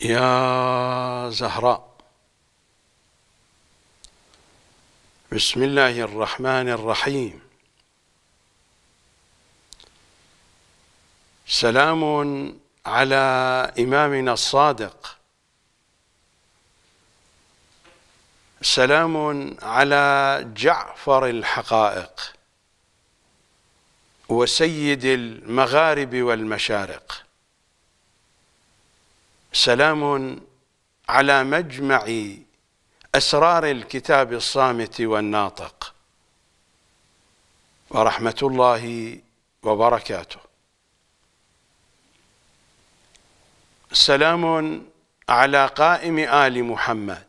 يا زهراء بسم الله الرحمن الرحيم سلام على إمامنا الصادق سلام على جعفر الحقائق وسيد المغارب والمشارق سلام على مجمع أسرار الكتاب الصامت والناطق ورحمة الله وبركاته سلام على قائم آل محمد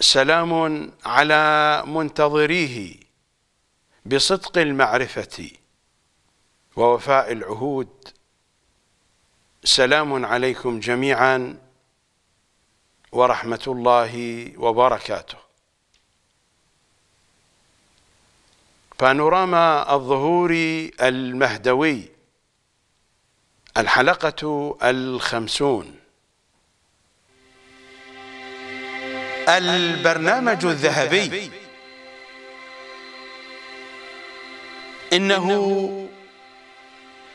سلام على منتظريه بصدق المعرفة ووفاء العهود سلام عليكم جميعا ورحمة الله وبركاته بانوراما الظهور المهدوي الحلقة الخمسون البرنامج الذهبي إنه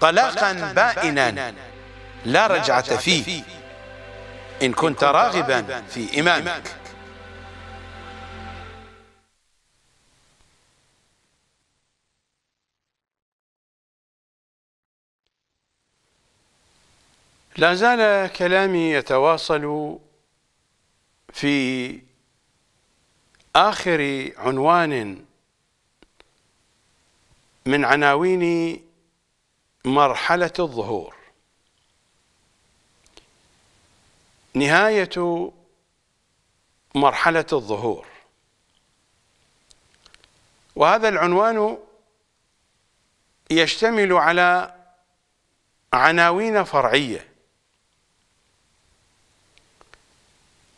طلاقا بائنا لا رجعة فيه إن كنت راغبا في إمامك لا زال كلامي يتواصل في آخر عنوان من عناوين مرحلة الظهور نهاية مرحلة الظهور وهذا العنوان يشتمل على عناوين فرعية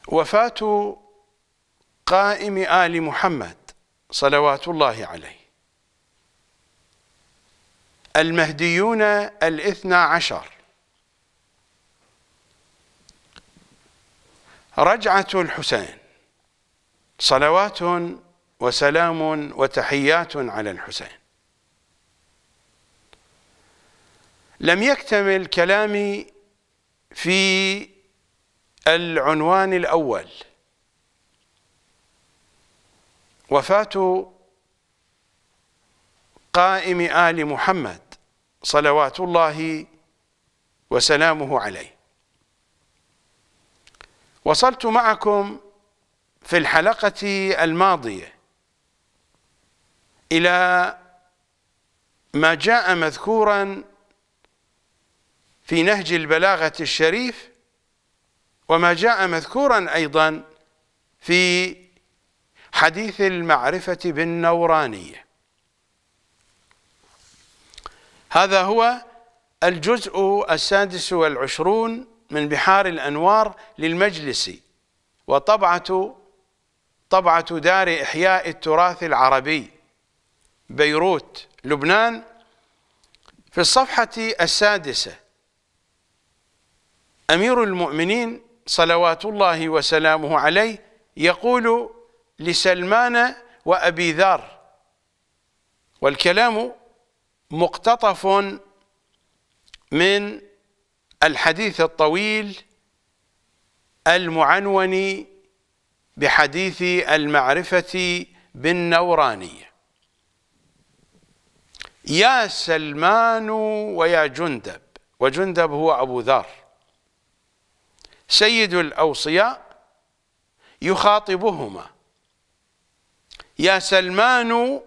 وفاة قائم آل محمد صلوات الله عليه المهديون الاثنى عشر رجعة الحسين صلوات وسلام وتحيات على الحسين لم يكتمل كلامي في العنوان الأول وفاة قائم آل محمد صلوات الله وسلامه عليه وصلت معكم في الحلقة الماضية إلى ما جاء مذكورا في نهج البلاغة الشريف وما جاء مذكورا أيضا في حديث المعرفة بالنورانية هذا هو الجزء السادس والعشرون من بحار الأنوار للمجلس وطبعة طبعة دار إحياء التراث العربي بيروت لبنان في الصفحة السادسة أمير المؤمنين صلوات الله وسلامه عليه يقول لسلمان وأبي ذر والكلام مقتطف من الحديث الطويل المعنون بحديث المعرفة بالنورانية يا سلمان ويا جندب وجندب هو أبو ذر سيد الأوصياء يخاطبهما يا سلمان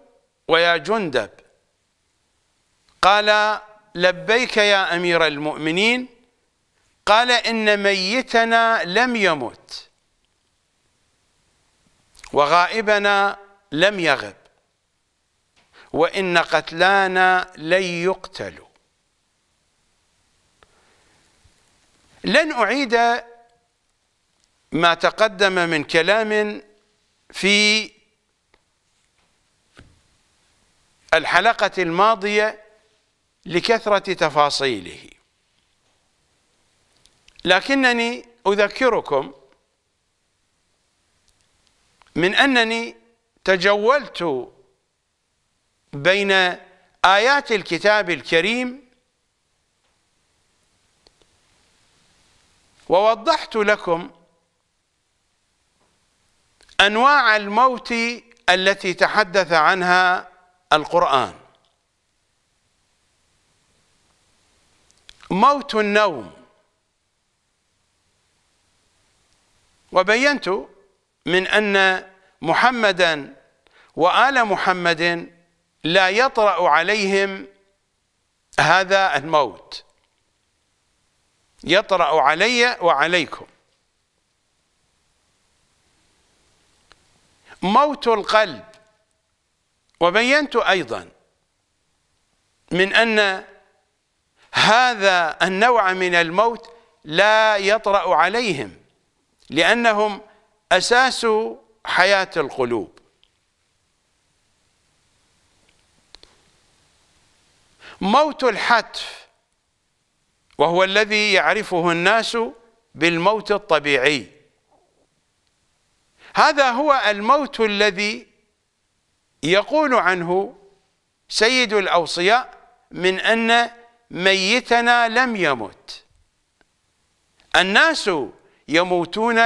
ويا جندب قال لبيك يا أمير المؤمنين قال إن ميتنا لم يمت وغائبنا لم يغب وإن قتلانا لن يقتلوا لن أعيد ما تقدم من كلام في الحلقة الماضية لكثرة تفاصيله لكنني أذكركم من أنني تجولت بين آيات الكتاب الكريم ووضحت لكم أنواع الموت التي تحدث عنها القرآن موت النوم وبينت من أن محمدا وآل محمد لا يطرأ عليهم هذا الموت يطرأ علي وعليكم موت القلب وبينت أيضا من أن هذا النوع من الموت لا يطرأ عليهم لأنهم أساس حياة القلوب موت الحتف وهو الذي يعرفه الناس بالموت الطبيعي هذا هو الموت الذي يقول عنه سيد الأوصياء من أن ميتنا لم يمت الناس يموتون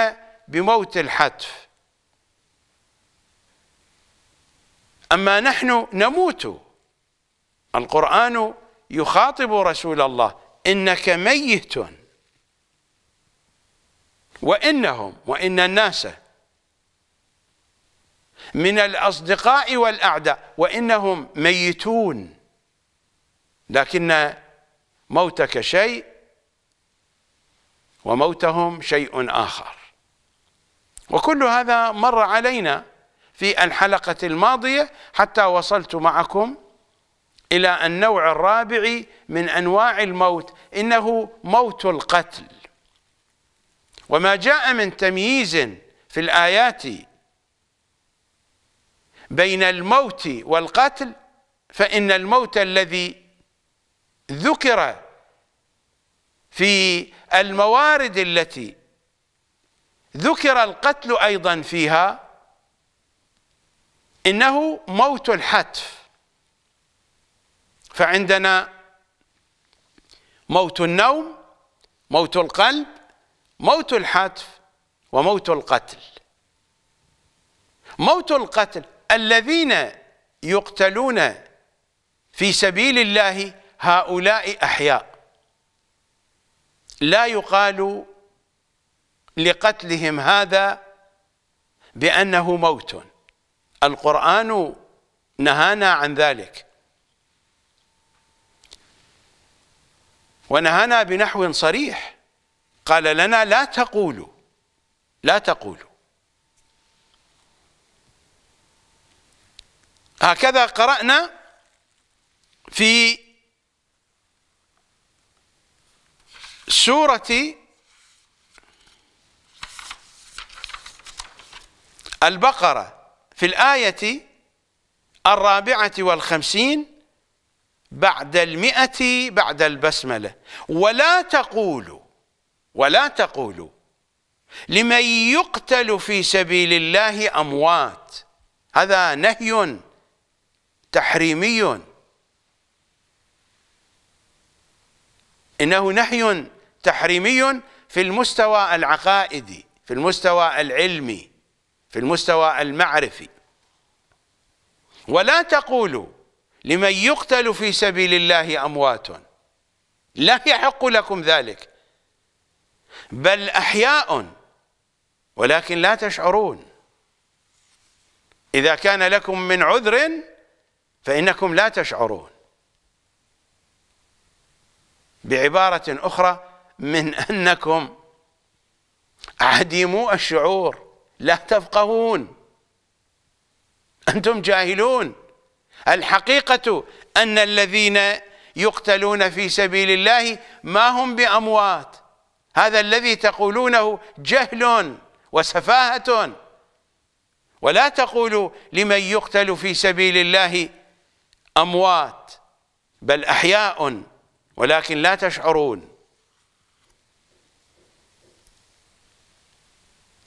بموت الحتف أما نحن نموت القرآن يخاطب رسول الله إنك ميت وإنهم وإن الناس من الأصدقاء والأعداء وإنهم ميتون لكن موتك شيء وموتهم شيء آخر وكل هذا مر علينا في الحلقة الماضية حتى وصلت معكم إلى النوع الرابع من أنواع الموت إنه موت القتل وما جاء من تمييز في الآيات بين الموت والقتل فإن الموت الذي ذكر في الموارد التي ذكر القتل ايضا فيها انه موت الحتف فعندنا موت النوم موت القلب موت الحتف وموت القتل موت القتل الذين يقتلون في سبيل الله هؤلاء أحياء لا يقال لقتلهم هذا بأنه موت القرآن نهانا عن ذلك ونهانا بنحو صريح قال لنا لا تقولوا لا تقولوا هكذا قرأنا في سورة البقرة في الآية الرابعة والخمسين بعد المئة بعد البسملة ولا تقولوا ولا تقولوا لمن يقتل في سبيل الله أموات هذا نهي تحريمي إنه نهي تحريمي في المستوى العقائدي في المستوى العلمي في المستوى المعرفي ولا تقولوا لمن يقتل في سبيل الله أموات لا يحق لكم ذلك بل أحياء ولكن لا تشعرون إذا كان لكم من عذر فإنكم لا تشعرون بعبارة أخرى من أنكم عديمو الشعور لا تفقهون أنتم جاهلون الحقيقة أن الذين يقتلون في سبيل الله ما هم بأموات هذا الذي تقولونه جهل وسفاهة ولا تقولوا لمن يقتل في سبيل الله أموات بل أحياء ولكن لا تشعرون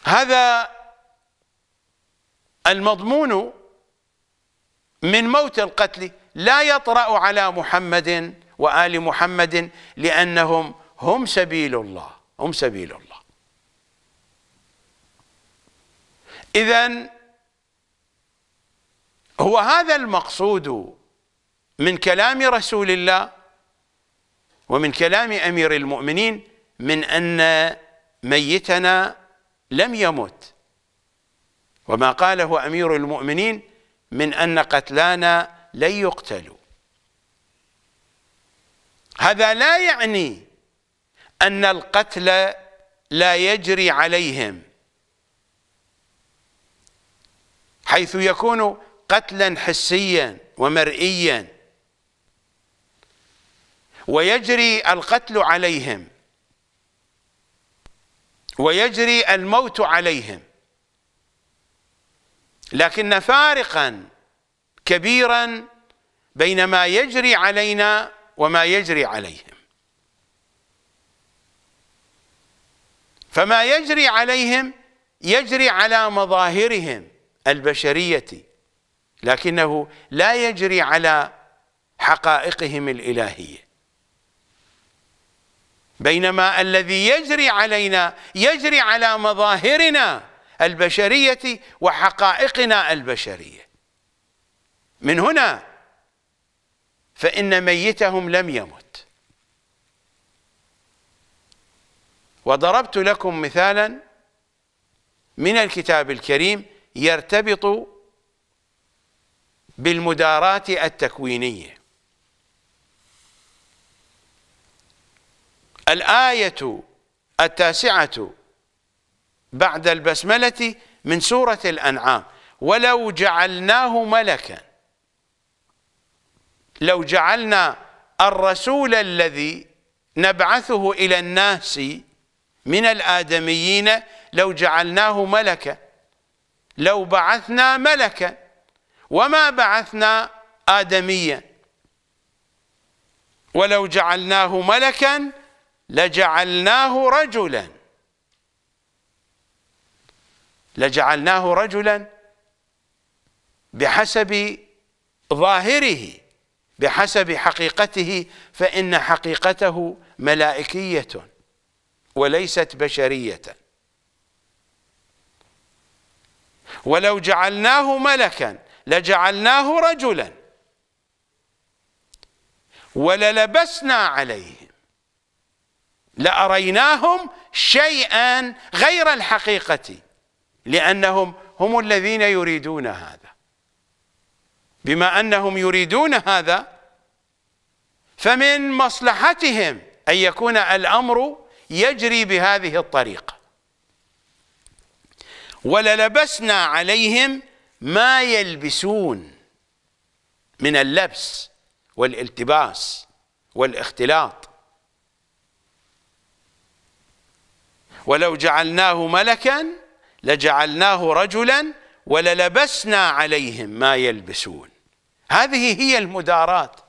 هذا المضمون من موت القتل لا يطرأ على محمد وآل محمد لأنهم هم سبيل الله هم سبيل الله إذا هو هذا المقصود من كلام رسول الله ومن كلام أمير المؤمنين من أن ميتنا لم يمت وما قاله أمير المؤمنين من أن قتلانا لن يقتلوا هذا لا يعني أن القتل لا يجري عليهم حيث يكون قتلا حسيا ومرئيا ويجري القتل عليهم ويجري الموت عليهم لكن فارقا كبيرا بين ما يجري علينا وما يجري عليهم فما يجري عليهم يجري على مظاهرهم البشرية لكنه لا يجري على حقائقهم الإلهية بينما الذي يجري علينا يجري على مظاهرنا البشرية وحقائقنا البشرية من هنا فإن ميتهم لم يمت وضربت لكم مثالا من الكتاب الكريم يرتبط بالمدارات التكوينيه الآية التاسعة بعد البسملة من سورة الأنعام ولو جعلناه ملكا لو جعلنا الرسول الذي نبعثه إلى الناس من الآدميين لو جعلناه ملكا لو بعثنا ملكا وما بعثنا آدميا ولو جعلناه ملكا لجعلناه رجلا لجعلناه رجلا بحسب ظاهره بحسب حقيقته فإن حقيقته ملائكية وليست بشرية ولو جعلناه ملكا لجعلناه رجلا وللبسنا عليه لأريناهم شيئا غير الحقيقة لأنهم هم الذين يريدون هذا بما أنهم يريدون هذا فمن مصلحتهم أن يكون الأمر يجري بهذه الطريقة وللبسنا عليهم ما يلبسون من اللبس والالتباس والاختلاط ولو جعلناه ملكا لجعلناه رجلا وللبسنا عليهم ما يلبسون هذه هي المدارات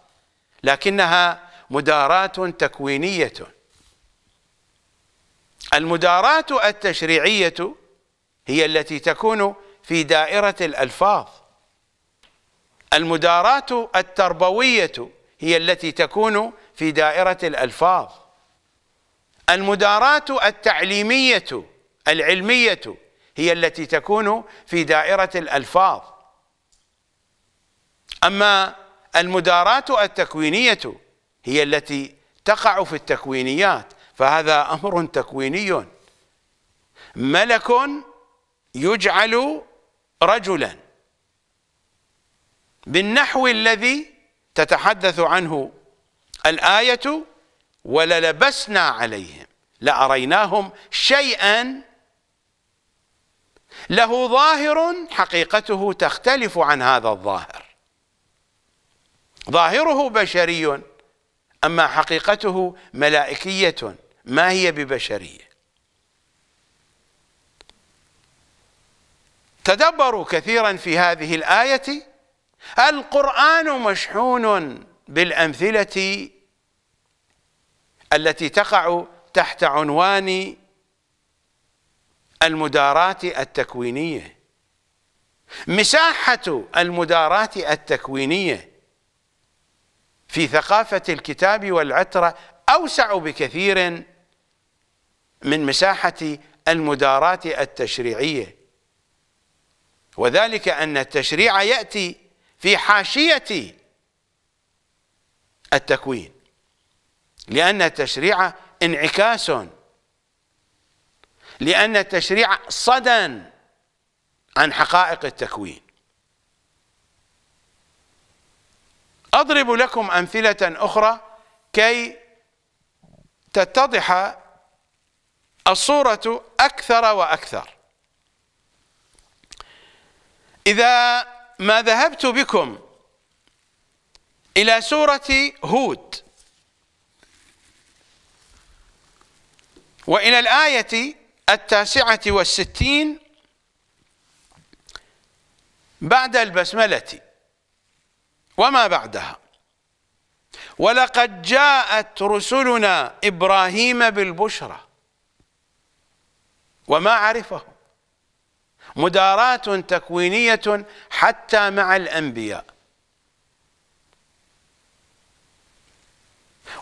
لكنها مدارات تكوينية المدارات التشريعية هي التي تكون في دائرة الألفاظ المدارات التربوية هي التي تكون في دائرة الألفاظ المدارات التعليمية العلمية هي التي تكون في دائرة الألفاظ أما المدارات التكوينية هي التي تقع في التكوينيات فهذا أمر تكويني ملك يجعل رجلا بالنحو الذي تتحدث عنه الآية وللبسنا عليهم لأريناهم شيئا له ظاهر حقيقته تختلف عن هذا الظاهر ظاهره بشري أما حقيقته ملائكية ما هي ببشرية تدبروا كثيرا في هذه الآية القرآن مشحون بالأمثلة التي تقع تحت عنوان المدارات التكوينية مساحة المدارات التكوينية في ثقافة الكتاب والعترة أوسع بكثير من مساحة المدارات التشريعية وذلك أن التشريع يأتي في حاشية التكوين لأن التشريع انعكاس لأن التشريع صدى عن حقائق التكوين أضرب لكم أمثلة أخرى كي تتضح الصورة أكثر وأكثر إذا ما ذهبت بكم إلى سورة هود وإلى الآية التاسعة والستين بعد البسملة وما بعدها ولقد جاءت رسلنا إبراهيم بالبشرى وما عرفه مدارات تكوينية حتى مع الأنبياء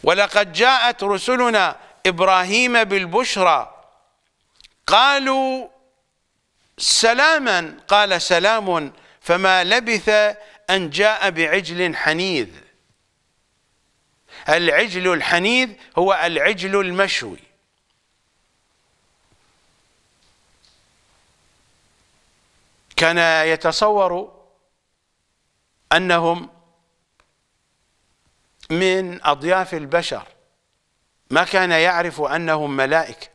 ولقد جاءت رسلنا ابراهيم بالبشرى قالوا سلاما قال سلام فما لبث ان جاء بعجل حنيذ العجل الحنيذ هو العجل المشوي كان يتصور انهم من اضياف البشر ما كان يعرف أنهم ملائكة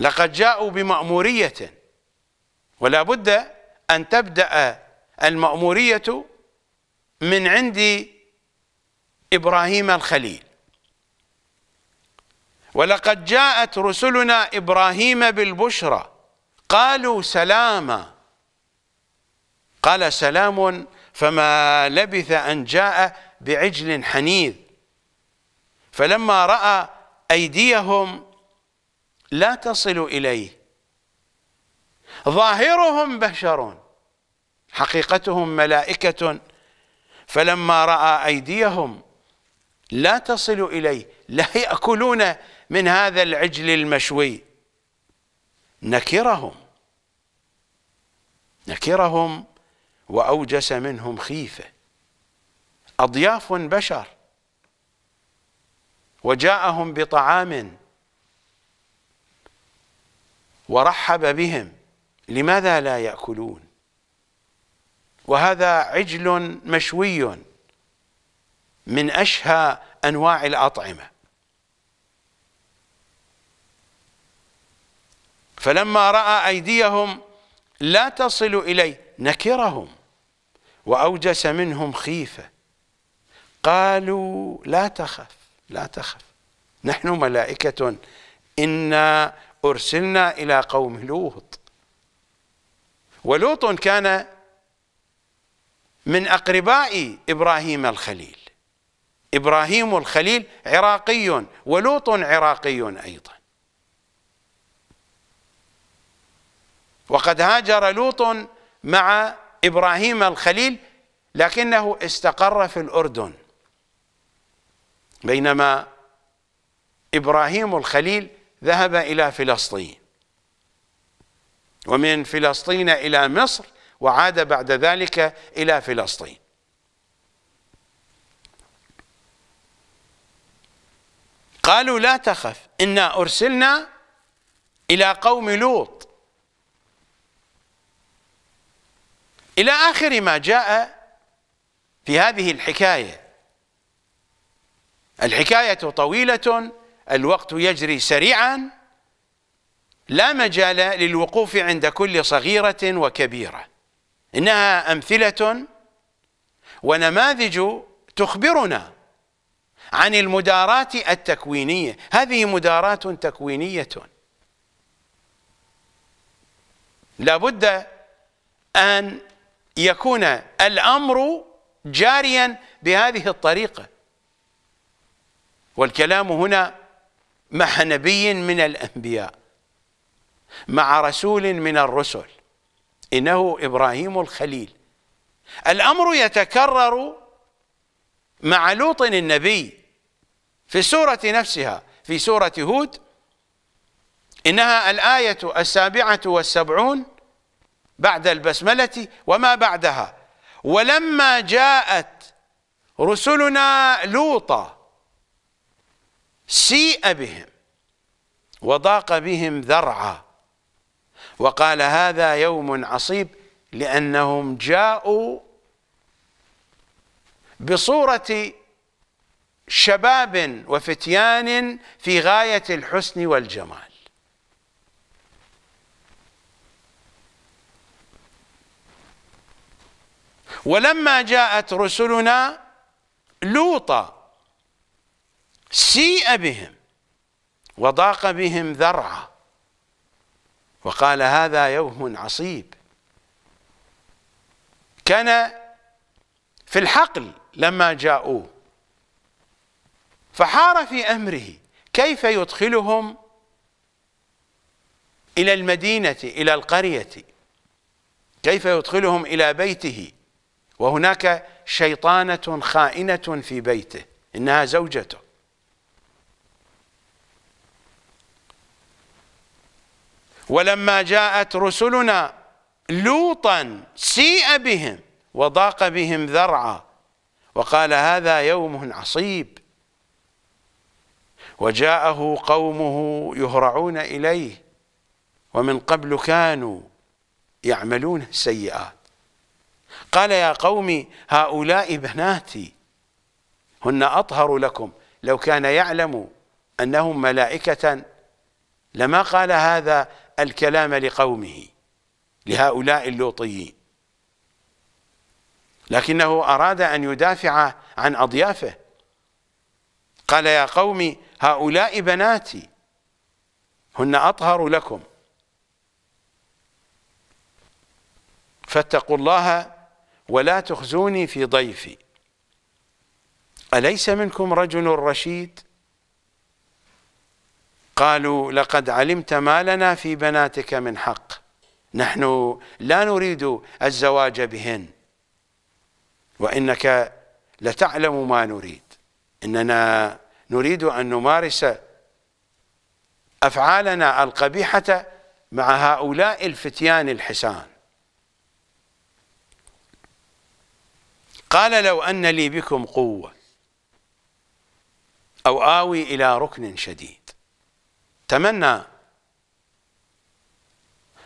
لقد جاءوا بمأمورية ولا بد أن تبدأ المأمورية من عند إبراهيم الخليل ولقد جاءت رسلنا إبراهيم بالبشرى قالوا سلاما قال سلام فما لبث أن جاء بعجل حنيذ فلما رأى أيديهم لا تصل إليه ظاهرهم بشر حقيقتهم ملائكة فلما رأى أيديهم لا تصل إليه لا يأكلون من هذا العجل المشوي نكرهم نكرهم وأوجس منهم خيفة أضياف بشر وجاءهم بطعام ورحب بهم لماذا لا ياكلون وهذا عجل مشوي من اشهى انواع الاطعمه فلما راى ايديهم لا تصل اليه نكرهم واوجس منهم خيفه قالوا لا تخف لا تخف نحن ملائكة إنا أرسلنا إلى قوم لوط ولوط كان من أقرباء إبراهيم الخليل إبراهيم الخليل عراقي ولوط عراقي أيضا وقد هاجر لوط مع إبراهيم الخليل لكنه استقر في الأردن بينما إبراهيم الخليل ذهب إلى فلسطين ومن فلسطين إلى مصر وعاد بعد ذلك إلى فلسطين قالوا لا تخف إنا أرسلنا إلى قوم لوط إلى آخر ما جاء في هذه الحكاية الحكاية طويلة الوقت يجري سريعا لا مجال للوقوف عند كل صغيرة وكبيرة إنها أمثلة ونماذج تخبرنا عن المدارات التكوينية هذه مدارات تكوينية لابد أن يكون الأمر جاريا بهذه الطريقة والكلام هنا مع نبي من الأنبياء مع رسول من الرسل إنه إبراهيم الخليل الأمر يتكرر مع لوط النبي في السورة نفسها في سورة هود إنها الآية السابعة والسبعون بعد البسملة وما بعدها ولما جاءت رسلنا لوطا سيء بهم وضاق بهم ذرعا وقال هذا يوم عصيب لأنهم جاءوا بصورة شباب وفتيان في غاية الحسن والجمال ولما جاءت رسلنا لوطا سيء بهم وضاق بهم ذرعا وقال هذا يوم عصيب كان في الحقل لما جاءوه فحار في امره كيف يدخلهم الى المدينه الى القريه كيف يدخلهم الى بيته وهناك شيطانه خائنه في بيته انها زوجته ولما جاءت رسلنا لوطا سيء بهم وضاق بهم ذرعا وقال هذا يوم عصيب وجاءه قومه يهرعون إليه ومن قبل كانوا يعملون السيئات قال يا قوم هؤلاء بناتي هن أطهر لكم لو كان يعلم أنهم ملائكة لما قال هذا الكلام لقومه لهؤلاء اللوطيين لكنه أراد أن يدافع عن أضيافه قال يا قوم هؤلاء بناتي هن أطهر لكم فاتقوا الله ولا تخزوني في ضيفي أليس منكم رجل رشيد؟ قالوا لقد علمت ما لنا في بناتك من حق نحن لا نريد الزواج بهن وإنك لتعلم ما نريد إننا نريد أن نمارس أفعالنا القبيحة مع هؤلاء الفتيان الحسان قال لو أن لي بكم قوة أو آوي إلى ركن شديد تمنى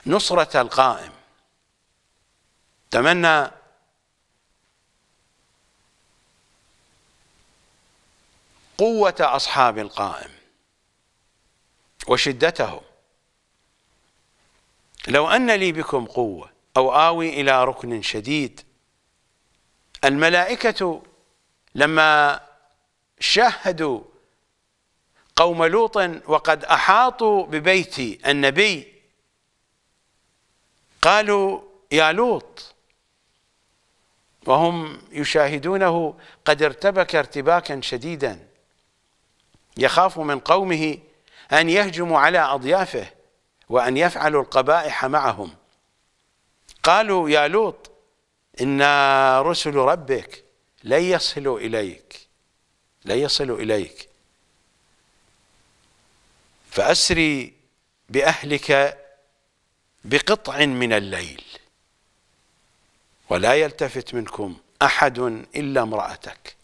نصرة القائم تمنى قوة أصحاب القائم وشدتهم لو أن لي بكم قوة أو آوي إلى ركن شديد الملائكة لما شاهدوا قوم لوط وقد أحاطوا ببيت النبي قالوا يا لوط وهم يشاهدونه قد ارتبك ارتباكا شديدا يخاف من قومه أن يهجموا على أضيافه وأن يفعلوا القبائح معهم قالوا يا لوط إن رسل ربك لن يصلوا إليك لن يصلوا إليك فأسري بأهلك بقطع من الليل ولا يلتفت منكم أحد إلا امرأتك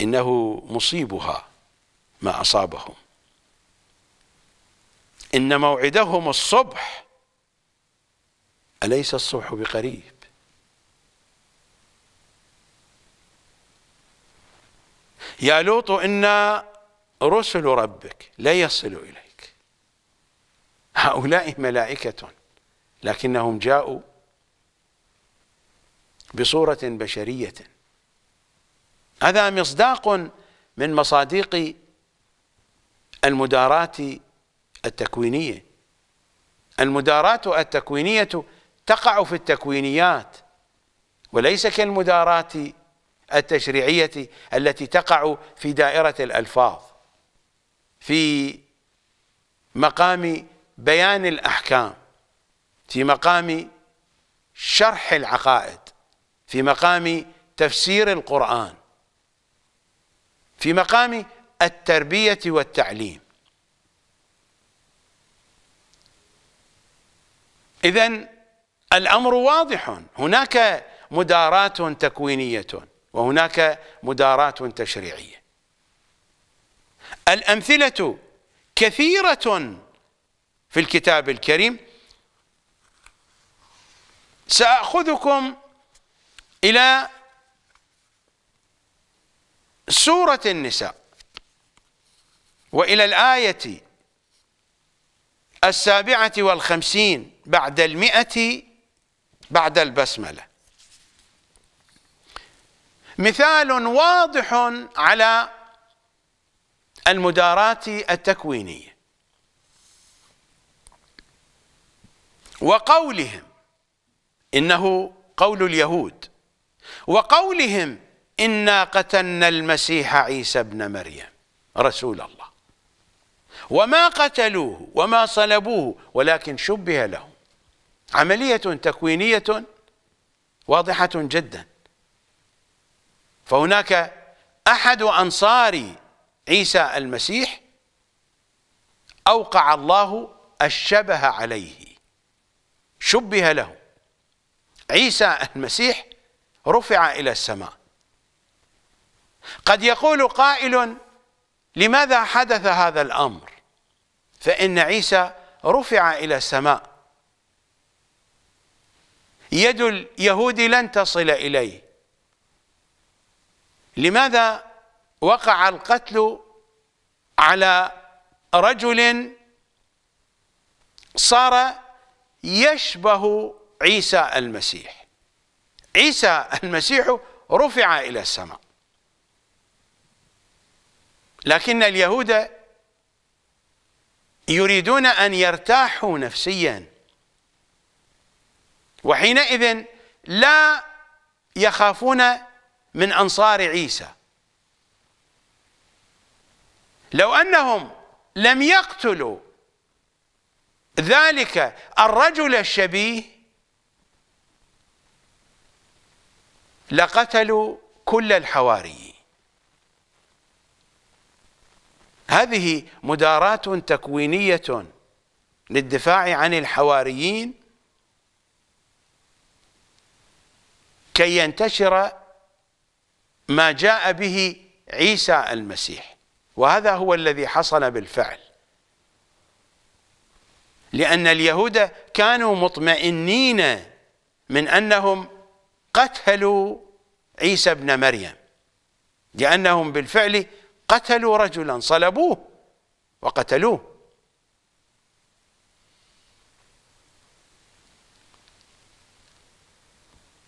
إنه مصيبها ما أصابهم إن موعدهم الصبح أليس الصبح بقريب يا لوط إنا رسل ربك لا يصل إليك هؤلاء ملائكة لكنهم جاءوا بصورة بشرية هذا مصداق من مصادق المدارات التكوينية المدارات التكوينية تقع في التكوينيات وليس كالمدارات التشريعية التي تقع في دائرة الألفاظ في مقام بيان الأحكام في مقام شرح العقائد في مقام تفسير القرآن في مقام التربية والتعليم إذا الأمر واضح هناك مدارات تكوينية وهناك مدارات تشريعيه الأمثلة كثيرة في الكتاب الكريم سأخذكم إلى سورة النساء وإلى الآية السابعة والخمسين بعد المئة بعد البسملة مثال واضح على المدارات التكوينية وقولهم إنه قول اليهود وقولهم إنا قتلنا المسيح عيسى ابن مريم رسول الله وما قتلوه وما صلبوه ولكن شبه لهم عملية تكوينية واضحة جدا فهناك أحد أنصار عيسى المسيح أوقع الله الشبه عليه شبه له عيسى المسيح رفع إلى السماء قد يقول قائل لماذا حدث هذا الأمر فإن عيسى رفع إلى السماء يد اليهود لن تصل إليه لماذا وقع القتل على رجل صار يشبه عيسى المسيح عيسى المسيح رفع إلى السماء لكن اليهود يريدون أن يرتاحوا نفسيا وحينئذ لا يخافون من أنصار عيسى لو أنهم لم يقتلوا ذلك الرجل الشبيه لقتلوا كل الحواريين هذه مدارات تكوينية للدفاع عن الحواريين كي ينتشر ما جاء به عيسى المسيح وهذا هو الذي حصل بالفعل لأن اليهود كانوا مطمئنين من أنهم قتلوا عيسى بن مريم لأنهم بالفعل قتلوا رجلا صلبوه وقتلوه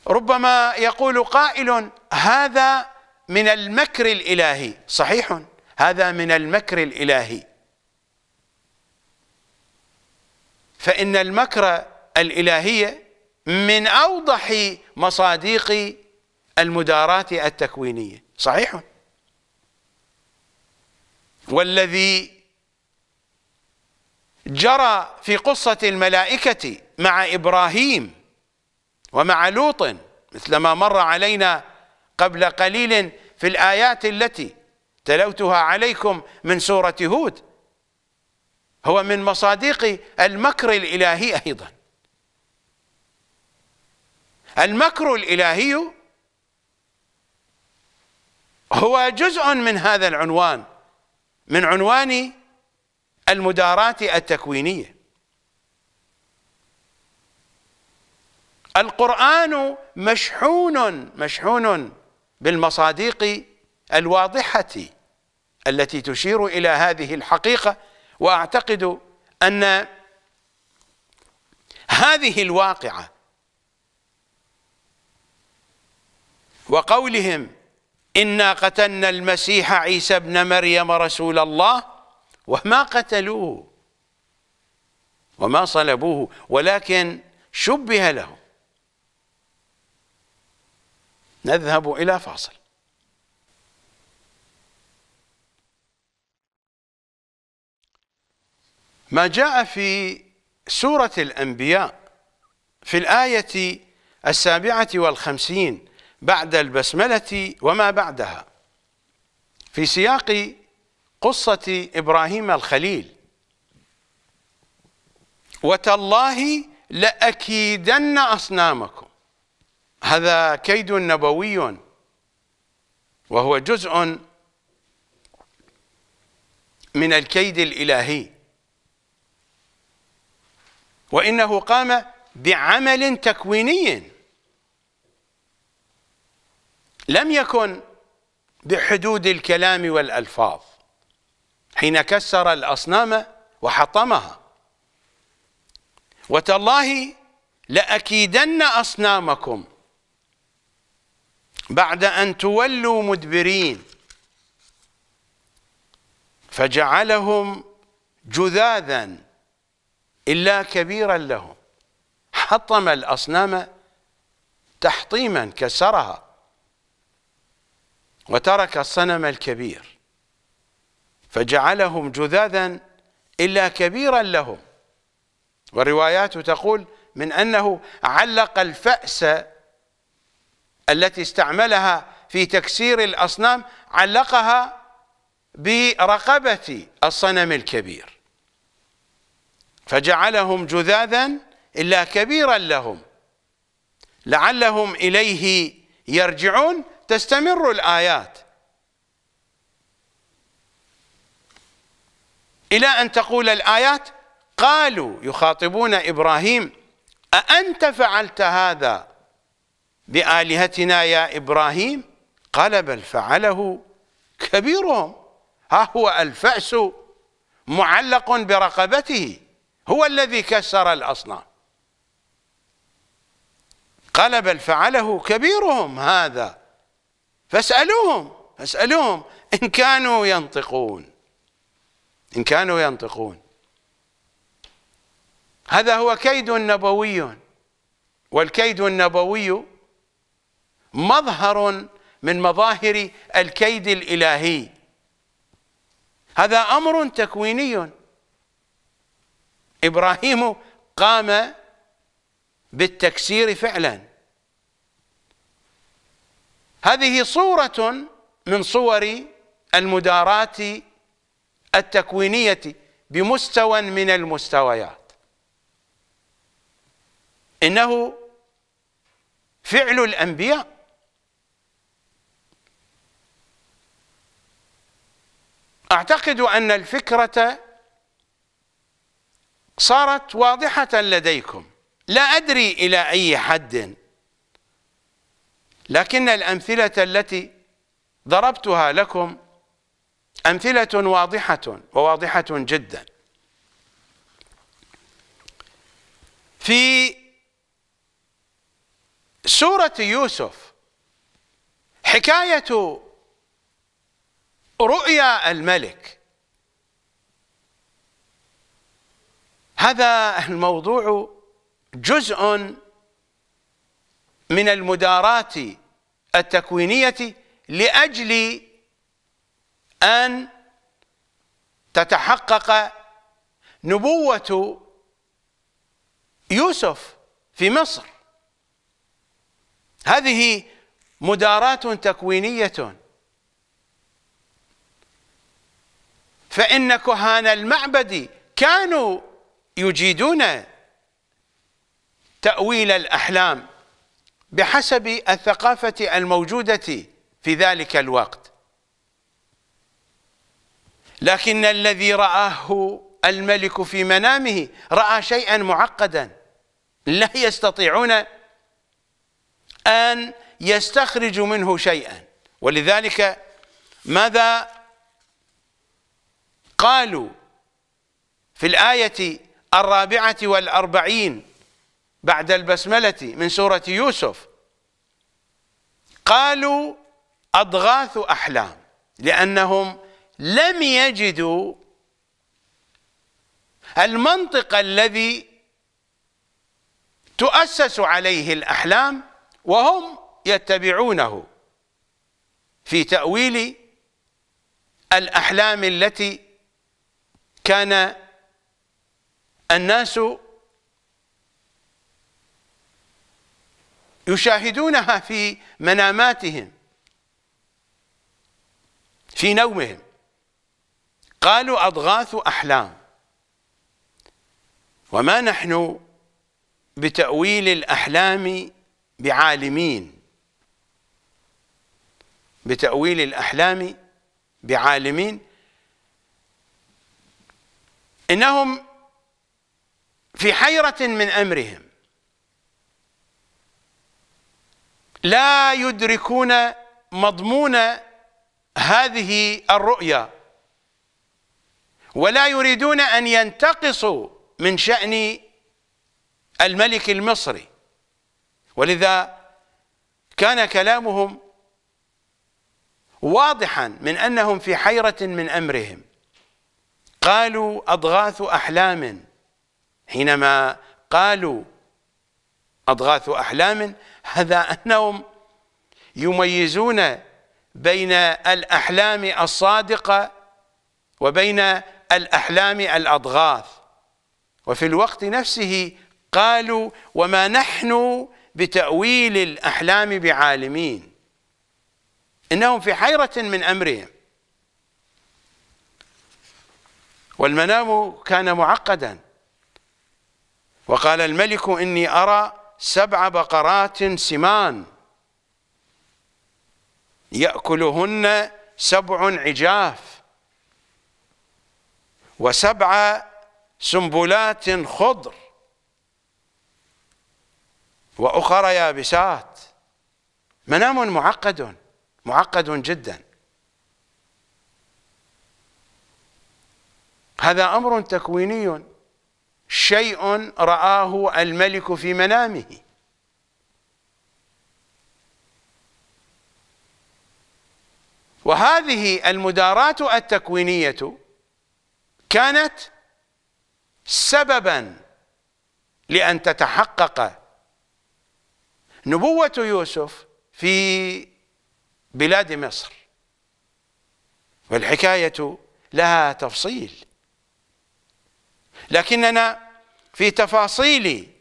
ربما يقول قائل هذا من المكر الإلهي صحيح هذا من المكر الإلهي فإن المكر الإلهي من أوضح مصاديق المدارات التكوينية صحيح والذي جرى في قصة الملائكة مع إبراهيم ومع لوط مثلما مر علينا قبل قليل في الآيات التي تلوتها عليكم من سورة هود هو من مصادق المكر الإلهي أيضا المكر الإلهي هو جزء من هذا العنوان من عنوان المدارات التكوينية القرآن مشحون مشحون بالمصادق الواضحة التي تشير إلى هذه الحقيقة وأعتقد أن هذه الواقعة وقولهم إنا قتلنا المسيح عيسى ابن مريم رسول الله وما قتلوه وما صلبوه ولكن شبه له نذهب إلى فاصل ما جاء في سورة الأنبياء في الآية السابعة والخمسين بعد البسملة وما بعدها في سياق قصة إبراهيم الخليل وتالله لأكيدن أصنامكم هذا كيد نبوي وهو جزء من الكيد الإلهي وإنه قام بعمل تكويني لم يكن بحدود الكلام والألفاظ حين كسر الأصنام وحطمها وتالله لأكيدن أصنامكم بعد أن تولوا مدبرين فجعلهم جذاذا إلا كبيرا لهم حطم الأصنام تحطيما كسرها وترك الصنم الكبير فجعلهم جذاذا إلا كبيرا لهم والروايات تقول من أنه علق الفأس التي استعملها في تكسير الأصنام علقها برقبة الصنم الكبير فجعلهم جذاذا إلا كبيرا لهم لعلهم إليه يرجعون تستمر الآيات إلى أن تقول الآيات قالوا يخاطبون إبراهيم أأنت فعلت هذا بآلهتنا يا إبراهيم قال بل فعله كبيرهم ها هو الفأس معلق برقبته هو الذي كسر الأصنام قال بل فعله كبيرهم هذا فاسألوهم فاسألوهم إن كانوا ينطقون إن كانوا ينطقون هذا هو كيد نبوي والكيد النبوي مظهر من مظاهر الكيد الإلهي هذا أمر تكويني إبراهيم قام بالتكسير فعلا هذه صورة من صور المدارات التكوينية بمستوى من المستويات إنه فعل الأنبياء أعتقد أن الفكرة صارت واضحة لديكم لا أدري إلى أي حد لكن الأمثلة التي ضربتها لكم أمثلة واضحة وواضحة جدا في سورة يوسف حكاية رؤيا الملك هذا الموضوع جزء من المدارات التكوينية لأجل أن تتحقق نبوة يوسف في مصر هذه مدارات تكوينية فإن كهان المعبد كانوا يجيدون تأويل الأحلام بحسب الثقافة الموجودة في ذلك الوقت لكن الذي رآه الملك في منامه رأى شيئا معقدا لا يستطيعون أن يستخرجوا منه شيئا ولذلك ماذا قالوا في الآية الرابعة والأربعين بعد البسملة من سورة يوسف قالوا أضغاث أحلام لأنهم لم يجدوا المنطق الذي تؤسس عليه الأحلام وهم يتبعونه في تأويل الأحلام التي كان الناس يشاهدونها في مناماتهم في نومهم قالوا أضغاث أحلام وما نحن بتأويل الأحلام بعالمين بتأويل الأحلام بعالمين إنهم في حيرة من أمرهم لا يدركون مضمون هذه الرؤيا ولا يريدون أن ينتقصوا من شأن الملك المصري ولذا كان كلامهم واضحا من أنهم في حيرة من أمرهم قالوا أضغاث أحلام حينما قالوا أضغاث أحلام هذا أنهم يميزون بين الأحلام الصادقة وبين الأحلام الأضغاث وفي الوقت نفسه قالوا وما نحن بتأويل الأحلام بعالمين إنهم في حيرة من أمرهم والمنام كان معقدا وقال الملك إني أرى سبع بقرات سمان يأكلهن سبع عجاف وسبع سنبلات خضر وأخرى يابسات منام معقد معقد جدا هذا أمر تكويني شيء رآه الملك في منامه وهذه المدارات التكوينية كانت سببا لأن تتحقق نبوة يوسف في بلاد مصر والحكاية لها تفصيل لكننا في تفاصيل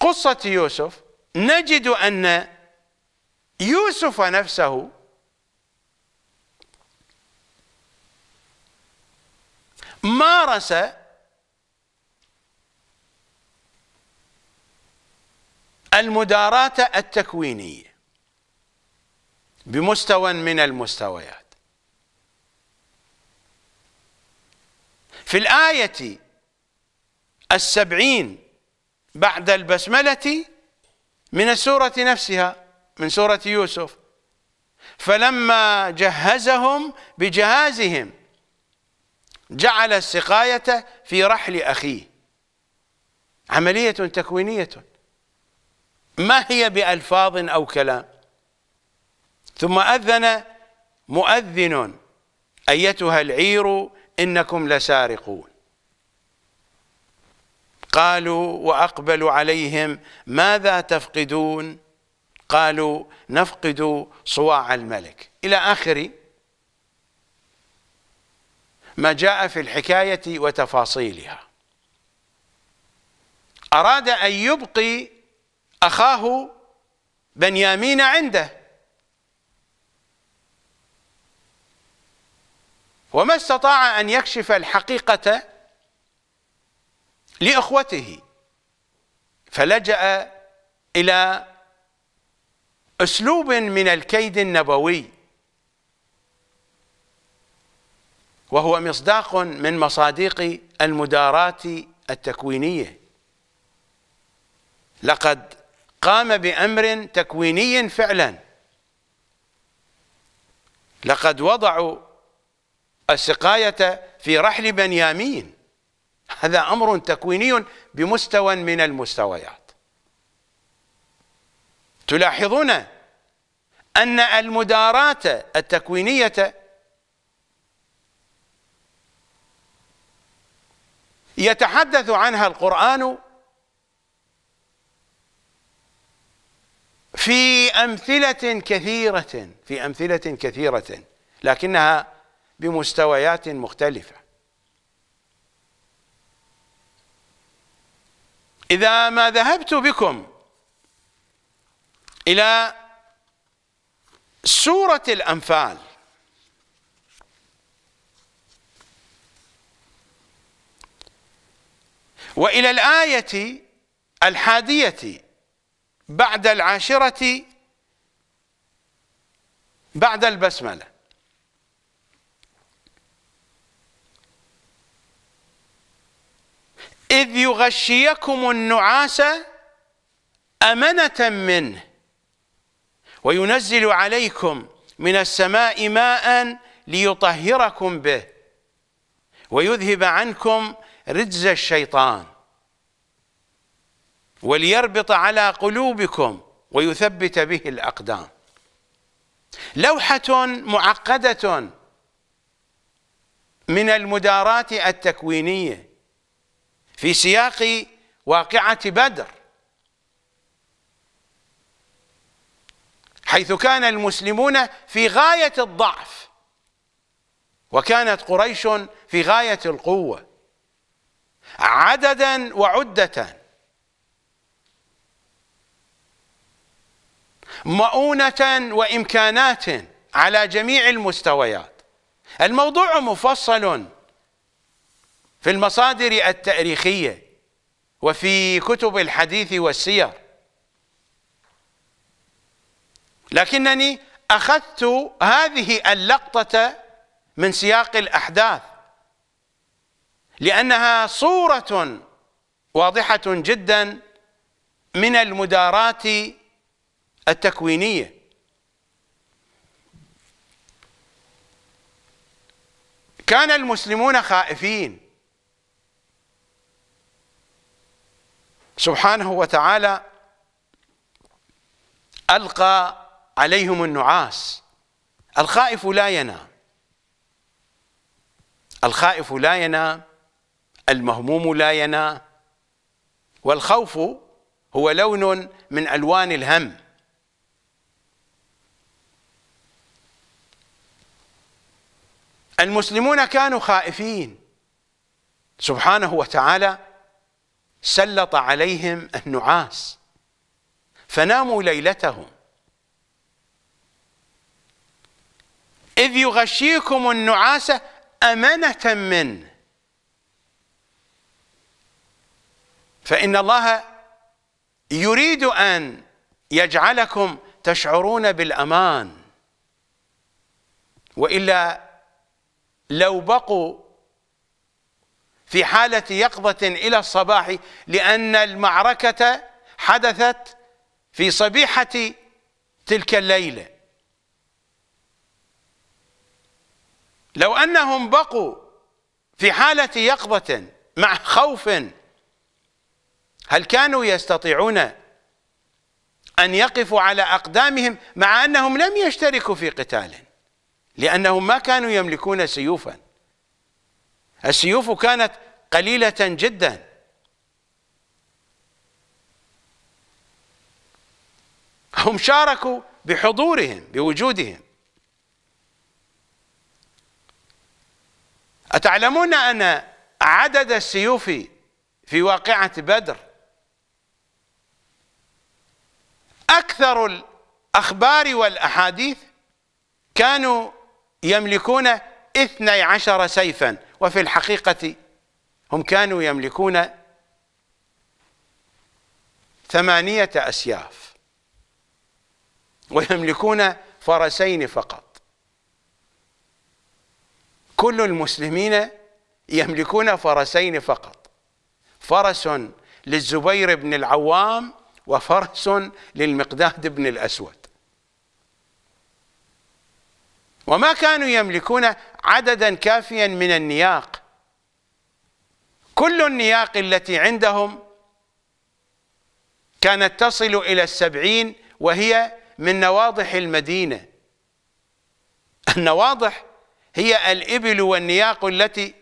قصة يوسف نجد أن يوسف نفسه مارس المداراة التكوينية بمستوى من المستويات في الآية السبعين بعد البسملة من السورة نفسها من سورة يوسف فلما جهزهم بجهازهم جعل السقاية في رحل أخيه عملية تكوينية ما هي بألفاظ أو كلام ثم أذن مؤذن أيتها العير إنكم لسارقون قالوا وأقبلوا عليهم ماذا تفقدون قالوا نفقد صواع الملك إلى آخر ما جاء في الحكاية وتفاصيلها أراد أن يبقي أخاه بنيامين عنده وما استطاع أن يكشف الحقيقة لإخوته فلجأ إلى أسلوب من الكيد النبوي وهو مصداق من مصادق المدارات التكوينية لقد قام بأمر تكويني فعلا لقد وضعوا السقاية في رحل بنيامين هذا أمر تكويني بمستوى من المستويات تلاحظون أن المدارات التكوينية يتحدث عنها القرآن في أمثلة كثيرة في أمثلة كثيرة لكنها بمستويات مختلفة إذا ما ذهبت بكم إلى سورة الأنفال وإلى الآية الحادية بعد العاشرة بعد البسملة إذ يغشيكم النعاس أمنة منه وينزل عليكم من السماء ماء ليطهركم به ويذهب عنكم رجز الشيطان وليربط على قلوبكم ويثبت به الأقدام لوحة معقدة من المدارات التكوينيه في سياق واقعة بدر حيث كان المسلمون في غاية الضعف وكانت قريش في غاية القوة عددا وعدة مؤونة وإمكانات على جميع المستويات الموضوع مفصل في المصادر التاريخيه وفي كتب الحديث والسير لكنني اخذت هذه اللقطه من سياق الاحداث لانها صوره واضحه جدا من المدارات التكوينيه كان المسلمون خائفين سبحانه وتعالى ألقى عليهم النعاس الخائف لا ينام الخائف لا ينام المهموم لا ينام والخوف هو لون من ألوان الهم المسلمون كانوا خائفين سبحانه وتعالى سلط عليهم النعاس فناموا ليلتهم إذ يغشيكم النعاس أمنة منه فإن الله يريد أن يجعلكم تشعرون بالأمان وإلا لو بقوا في حالة يقظة إلى الصباح لأن المعركة حدثت في صبيحة تلك الليلة لو أنهم بقوا في حالة يقظة مع خوف هل كانوا يستطيعون أن يقفوا على أقدامهم مع أنهم لم يشتركوا في قتال لأنهم ما كانوا يملكون سيوفاً السيوف كانت قليلة جدا هم شاركوا بحضورهم بوجودهم أتعلمون أن عدد السيوف في واقعة بدر أكثر الأخبار والأحاديث كانوا يملكون اثني عشر سيفاً وفي الحقيقة هم كانوا يملكون ثمانية أسياف ويملكون فرسين فقط كل المسلمين يملكون فرسين فقط فرس للزبير بن العوام وفرس للمقداد بن الأسود وما كانوا يملكون عددا كافيا من النياق كل النياق التي عندهم كانت تصل إلى السبعين وهي من نواضح المدينة النواضح هي الإبل والنياق التي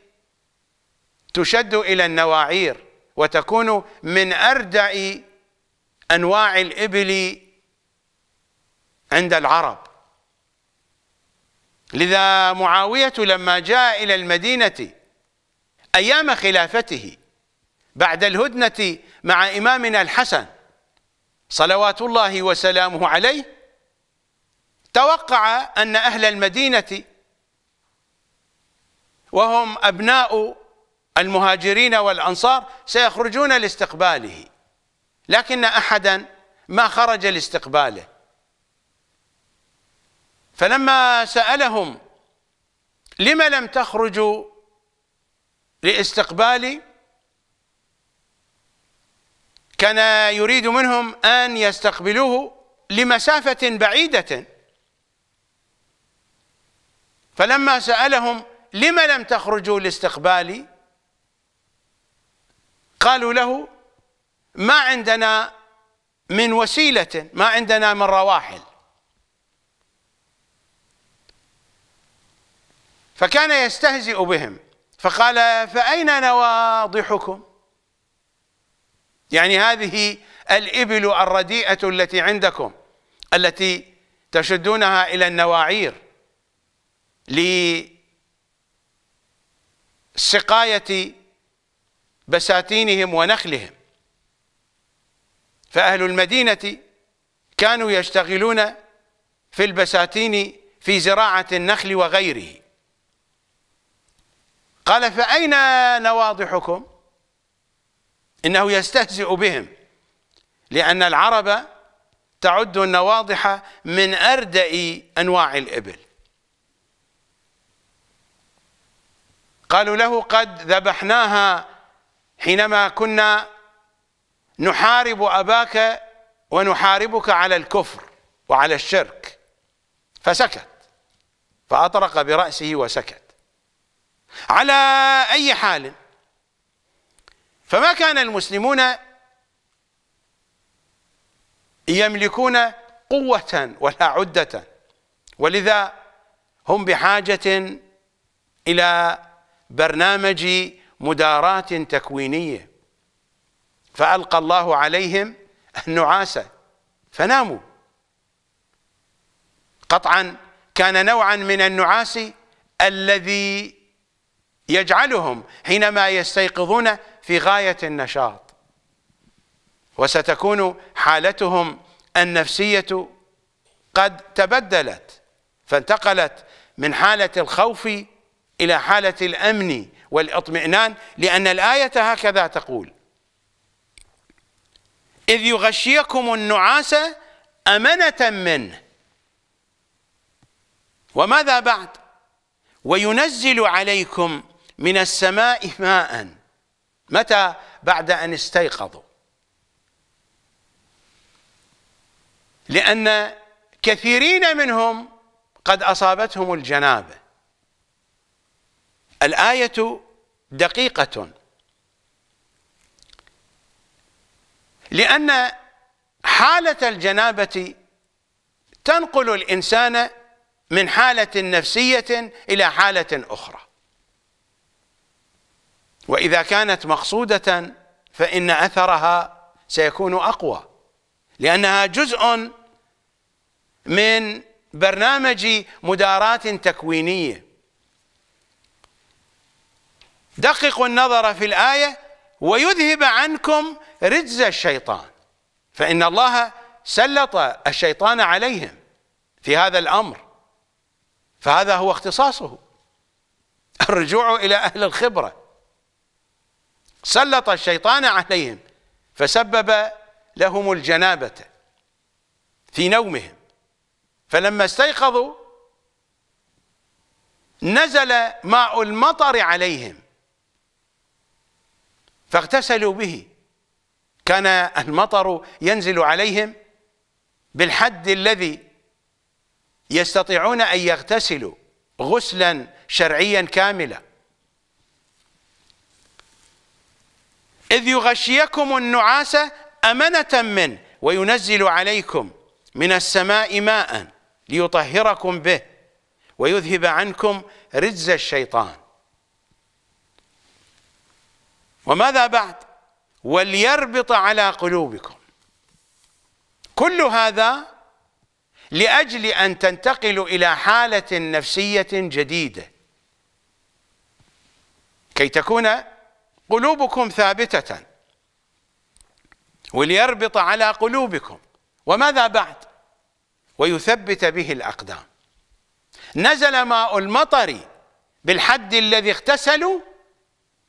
تشد إلى النواعير وتكون من أردع أنواع الإبل عند العرب لذا معاوية لما جاء إلى المدينة أيام خلافته بعد الهدنة مع إمامنا الحسن صلوات الله وسلامه عليه توقع أن أهل المدينة وهم أبناء المهاجرين والأنصار سيخرجون لاستقباله لكن أحدا ما خرج لاستقباله فلما سألهم لم لم تخرجوا لاستقبالي كان يريد منهم أن يستقبلوه لمسافة بعيدة فلما سألهم لم لم تخرجوا لاستقبالي قالوا له ما عندنا من وسيلة ما عندنا من رواحل فكان يستهزئ بهم فقال فأين نواضحكم يعني هذه الإبل الرديئة التي عندكم التي تشدونها إلى النواعير لسقاية بساتينهم ونخلهم فأهل المدينة كانوا يشتغلون في البساتين في زراعة النخل وغيره قال فأين نواضحكم إنه يستهزئ بهم لأن العرب تعد النواضح من أردأ أنواع الإبل قالوا له قد ذبحناها حينما كنا نحارب أباك ونحاربك على الكفر وعلى الشرك فسكت فأطرق برأسه وسكت على أي حال فما كان المسلمون يملكون قوة ولا عدة ولذا هم بحاجة إلى برنامج مدارات تكوينية فألقى الله عليهم النعاس فناموا قطعا كان نوعا من النعاس الذي يجعلهم حينما يستيقظون في غاية النشاط وستكون حالتهم النفسية قد تبدلت فانتقلت من حالة الخوف إلى حالة الأمن والاطمئنان لأن الآية هكذا تقول إذ يغشيكم النعاس أمنة منه وماذا بعد وينزل عليكم من السماء ماء متى بعد أن استيقظوا لأن كثيرين منهم قد أصابتهم الجنابة الآية دقيقة لأن حالة الجنابة تنقل الإنسان من حالة نفسية إلى حالة أخرى واذا كانت مقصوده فان اثرها سيكون اقوى لانها جزء من برنامج مدارات تكوينيه دققوا النظر في الايه ويذهب عنكم رجز الشيطان فان الله سلط الشيطان عليهم في هذا الامر فهذا هو اختصاصه الرجوع الى اهل الخبره سلط الشيطان عليهم فسبب لهم الجنابة في نومهم فلما استيقظوا نزل ماء المطر عليهم فاغتسلوا به كان المطر ينزل عليهم بالحد الذي يستطيعون أن يغتسلوا غسلا شرعيا كاملا إذ يغشيكم النعاس أمنة منه وينزل عليكم من السماء ماء ليطهركم به ويذهب عنكم رجز الشيطان وماذا بعد وليربط على قلوبكم كل هذا لأجل أن تنتقلوا إلى حالة نفسية جديدة كي تكون قلوبكم ثابتة وليربط على قلوبكم وماذا بعد ويثبت به الأقدام نزل ماء المطر بالحد الذي اغتسلوا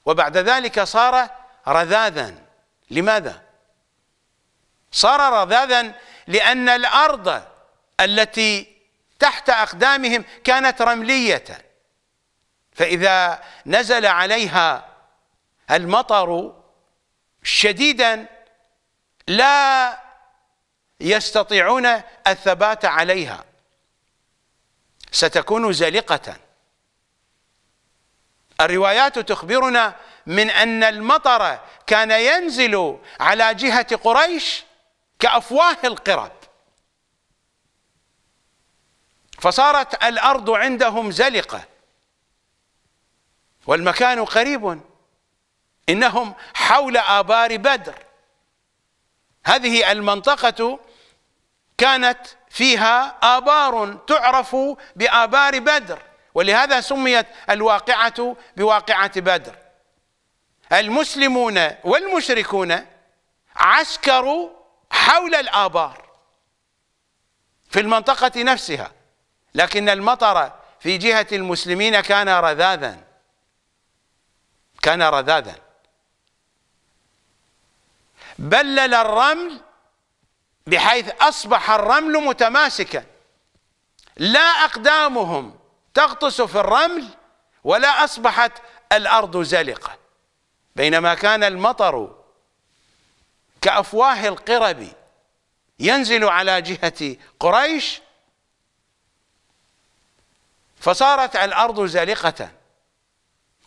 وبعد ذلك صار رذاذا لماذا صار رذاذا لأن الأرض التي تحت أقدامهم كانت رملية فإذا نزل عليها المطر شديدا لا يستطيعون الثبات عليها ستكون زلقة الروايات تخبرنا من أن المطر كان ينزل على جهة قريش كأفواه القرب فصارت الأرض عندهم زلقة والمكان قريب إنهم حول آبار بدر هذه المنطقة كانت فيها آبار تعرف بآبار بدر ولهذا سميت الواقعة بواقعة بدر المسلمون والمشركون عسكروا حول الآبار في المنطقة نفسها لكن المطر في جهة المسلمين كان رذاذا كان رذاذا بلل الرمل بحيث أصبح الرمل متماسكا لا أقدامهم تغطس في الرمل ولا أصبحت الأرض زلقة بينما كان المطر كأفواه القرب ينزل على جهة قريش فصارت الأرض زلقة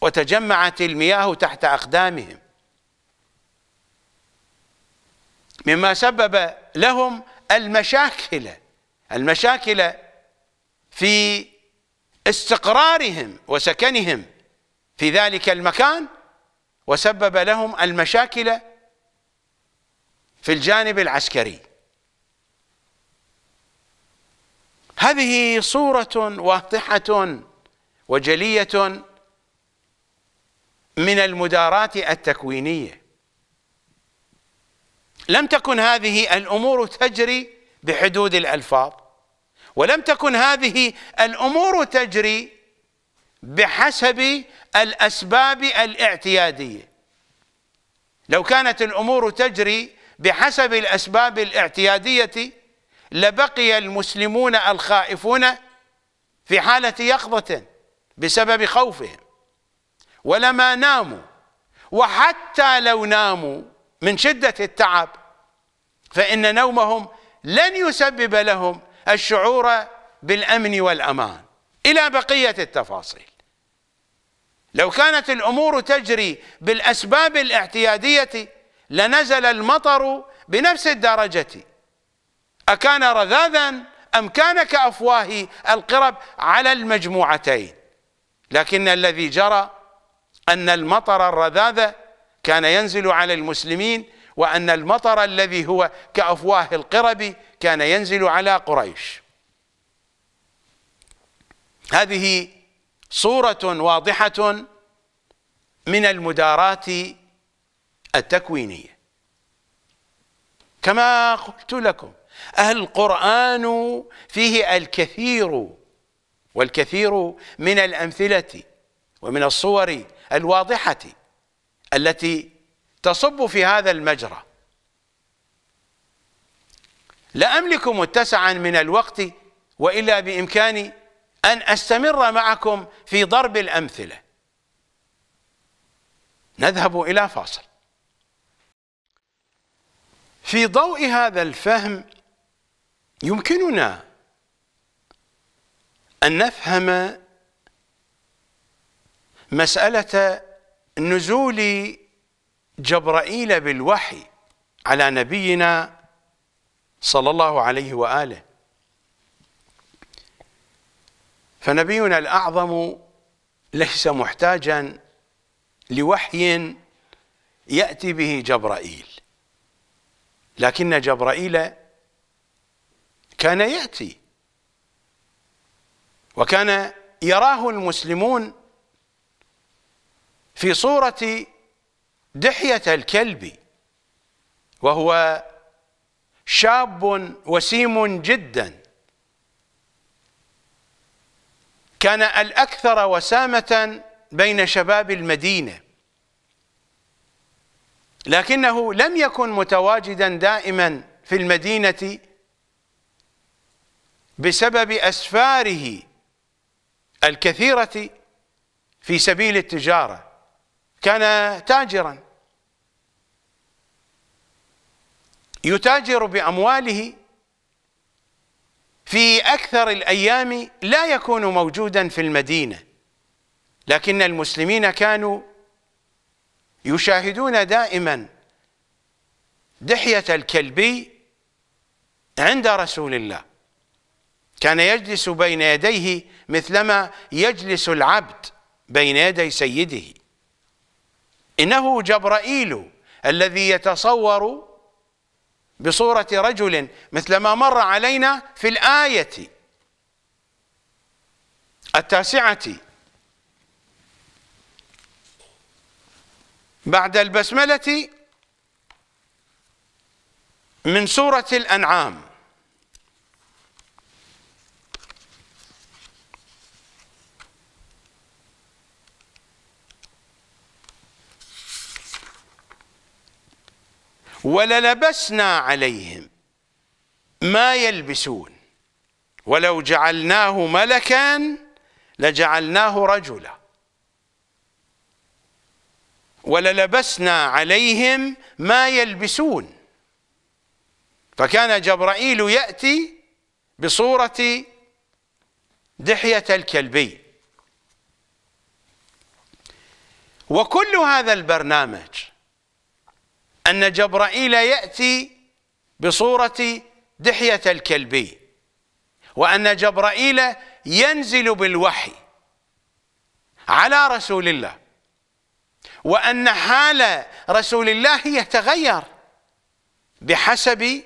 وتجمعت المياه تحت أقدامهم مما سبب لهم المشاكل المشاكل في استقرارهم وسكنهم في ذلك المكان وسبب لهم المشاكل في الجانب العسكري هذه صورة واضحة وجلية من المدارات التكوينية لم تكن هذه الامور تجري بحدود الالفاظ ولم تكن هذه الامور تجري بحسب الاسباب الاعتياديه لو كانت الامور تجري بحسب الاسباب الاعتياديه لبقي المسلمون الخائفون في حاله يقظه بسبب خوفهم ولما ناموا وحتى لو ناموا من شده التعب فإن نومهم لن يسبب لهم الشعور بالأمن والأمان إلى بقية التفاصيل لو كانت الأمور تجري بالأسباب الاعتيادية لنزل المطر بنفس الدرجة أكان رذاذا أم كان كأفواه القرب على المجموعتين لكن الذي جرى أن المطر الرذاذ كان ينزل على المسلمين وأن المطر الذي هو كأفواه القرب كان ينزل على قريش هذه صورة واضحة من المدارات التكوينية كما قلت لكم القرآن فيه الكثير والكثير من الأمثلة ومن الصور الواضحة التي تصب في هذا المجرى لا أملك متسعا من الوقت وإلا بإمكاني أن أستمر معكم في ضرب الأمثلة نذهب إلى فاصل في ضوء هذا الفهم يمكننا أن نفهم مسألة نزول جبرائيل بالوحي على نبينا صلى الله عليه واله فنبينا الاعظم ليس محتاجا لوحي ياتي به جبرائيل لكن جبرائيل كان ياتي وكان يراه المسلمون في صوره دحية الكلبي وهو شاب وسيم جدا كان الأكثر وسامة بين شباب المدينة لكنه لم يكن متواجدا دائما في المدينة بسبب أسفاره الكثيرة في سبيل التجاره كان تاجرا يتاجر بامواله في اكثر الايام لا يكون موجودا في المدينه لكن المسلمين كانوا يشاهدون دائما دحيه الكلبي عند رسول الله كان يجلس بين يديه مثلما يجلس العبد بين يدي سيده إنه جبرائيل الذي يتصور بصورة رجل مثل ما مر علينا في الآية التاسعة بعد البسملة من سورة الأنعام وللبسنا عليهم ما يلبسون ولو جعلناه ملكا لجعلناه رجلا وللبسنا عليهم ما يلبسون فكان جبرائيل يأتي بصورة دحية الكلبي وكل هذا البرنامج أن جبرائيل يأتي بصورة دحية الكلبي وأن جبرائيل ينزل بالوحي على رسول الله وأن حال رسول الله يتغير بحسب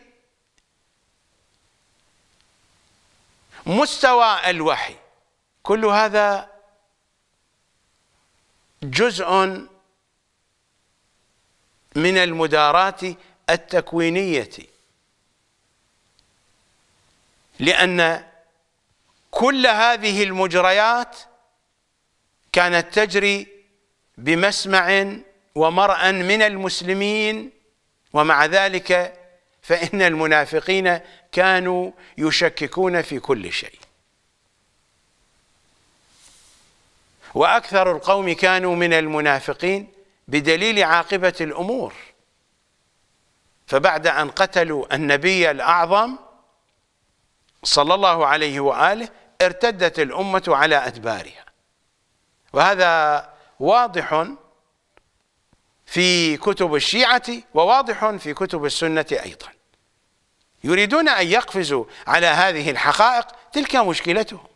مستوى الوحي كل هذا جزء من المدارات التكوينية لأن كل هذه المجريات كانت تجري بمسمع ومرأ من المسلمين ومع ذلك فإن المنافقين كانوا يشككون في كل شيء وأكثر القوم كانوا من المنافقين بدليل عاقبة الأمور فبعد أن قتلوا النبي الأعظم صلى الله عليه وآله ارتدت الأمة على أدبارها وهذا واضح في كتب الشيعة وواضح في كتب السنة أيضا يريدون أن يقفزوا على هذه الحقائق تلك مشكلتهم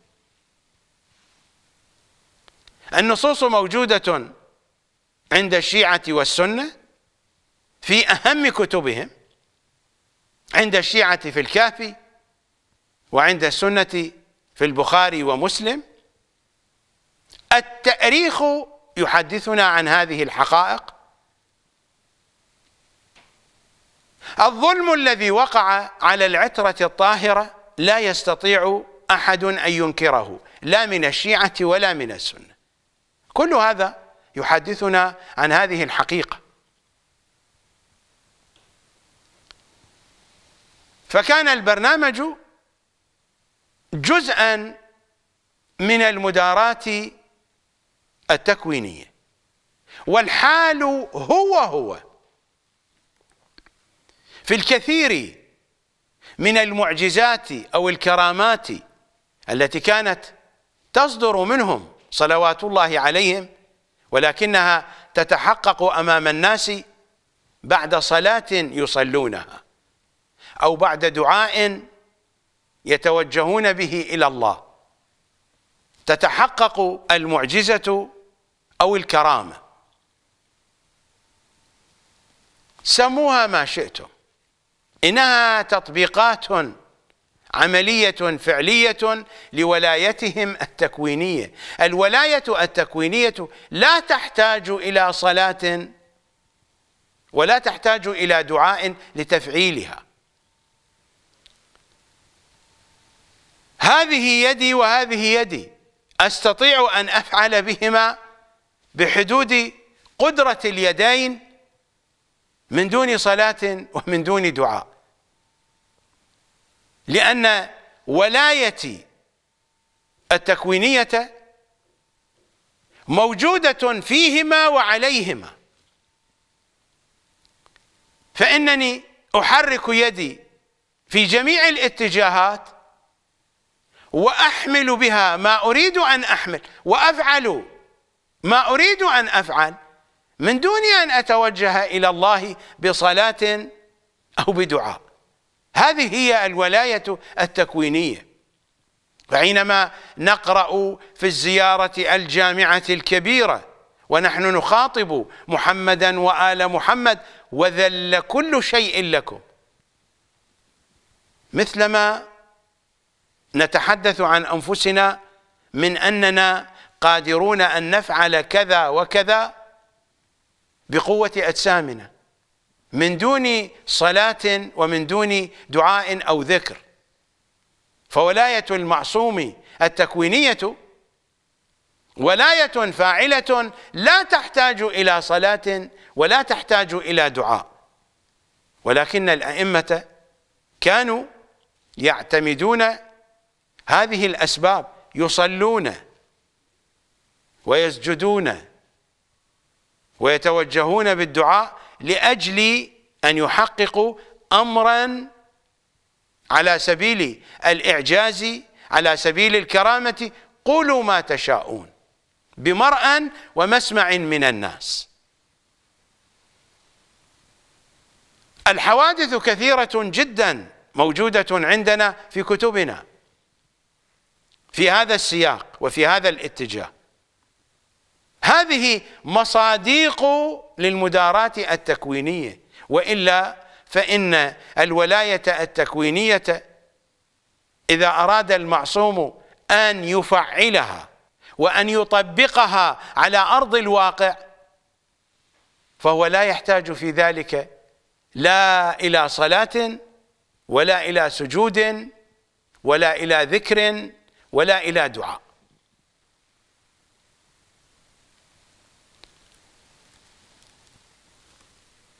النصوص موجودة عند الشيعة والسنة في أهم كتبهم عند الشيعة في الكافي وعند السنة في البخاري ومسلم التأريخ يحدثنا عن هذه الحقائق الظلم الذي وقع على العترة الطاهرة لا يستطيع أحد أن ينكره لا من الشيعة ولا من السنة كل هذا يحدثنا عن هذه الحقيقة فكان البرنامج جزءا من المدارات التكوينية والحال هو هو في الكثير من المعجزات أو الكرامات التي كانت تصدر منهم صلوات الله عليهم ولكنها تتحقق امام الناس بعد صلاه يصلونها او بعد دعاء يتوجهون به الى الله تتحقق المعجزه او الكرامه سموها ما شئتم انها تطبيقات عملية فعلية لولايتهم التكوينية الولاية التكوينية لا تحتاج إلى صلاة ولا تحتاج إلى دعاء لتفعيلها هذه يدي وهذه يدي أستطيع أن أفعل بهما بحدود قدرة اليدين من دون صلاة ومن دون دعاء لأن ولايتي التكوينية موجودة فيهما وعليهما فإنني أحرك يدي في جميع الاتجاهات وأحمل بها ما أريد أن أحمل وأفعل ما أريد أن أفعل من دون أن أتوجه إلى الله بصلاة أو بدعاء هذه هي الولاية التكوينية فعينما نقرأ في الزيارة الجامعة الكبيرة ونحن نخاطب محمدا وآل محمد وذل كل شيء لكم مثلما نتحدث عن أنفسنا من أننا قادرون أن نفعل كذا وكذا بقوة أجسامنا من دون صلاة ومن دون دعاء أو ذكر فولاية المعصوم التكوينية ولاية فاعلة لا تحتاج إلى صلاة ولا تحتاج إلى دعاء ولكن الأئمة كانوا يعتمدون هذه الأسباب يصلون ويسجدون ويتوجهون بالدعاء لأجل أن يحققوا أمرا على سبيل الإعجاز على سبيل الكرامة قولوا ما تشاءون بمرأ ومسمع من الناس الحوادث كثيرة جدا موجودة عندنا في كتبنا في هذا السياق وفي هذا الاتجاه هذه مصاديق للمداراة التكوينية وإلا فإن الولاية التكوينية إذا أراد المعصوم أن يفعلها وأن يطبقها على أرض الواقع فهو لا يحتاج في ذلك لا إلى صلاة ولا إلى سجود ولا إلى ذكر ولا إلى دعاء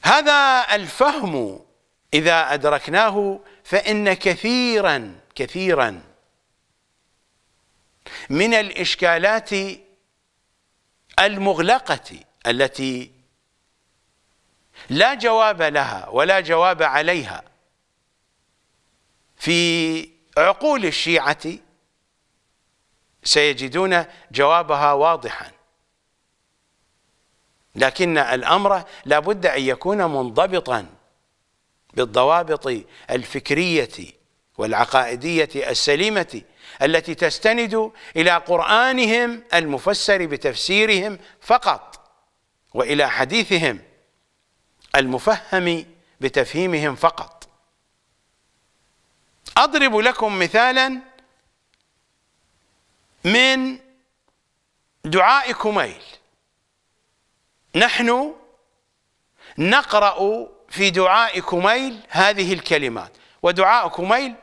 هذا الفهم إذا أدركناه فإن كثيرا كثيرا من الإشكالات المغلقة التي لا جواب لها ولا جواب عليها في عقول الشيعة سيجدون جوابها واضحاً لكن الأمر لا بد أن يكون منضبطا بالضوابط الفكرية والعقائدية السليمة التي تستند إلى قرآنهم المفسر بتفسيرهم فقط وإلى حديثهم المفهم بتفهيمهم فقط أضرب لكم مثالا من دعاء كميل نحن نقرأ في دعاء كميل هذه الكلمات ودعاء كميل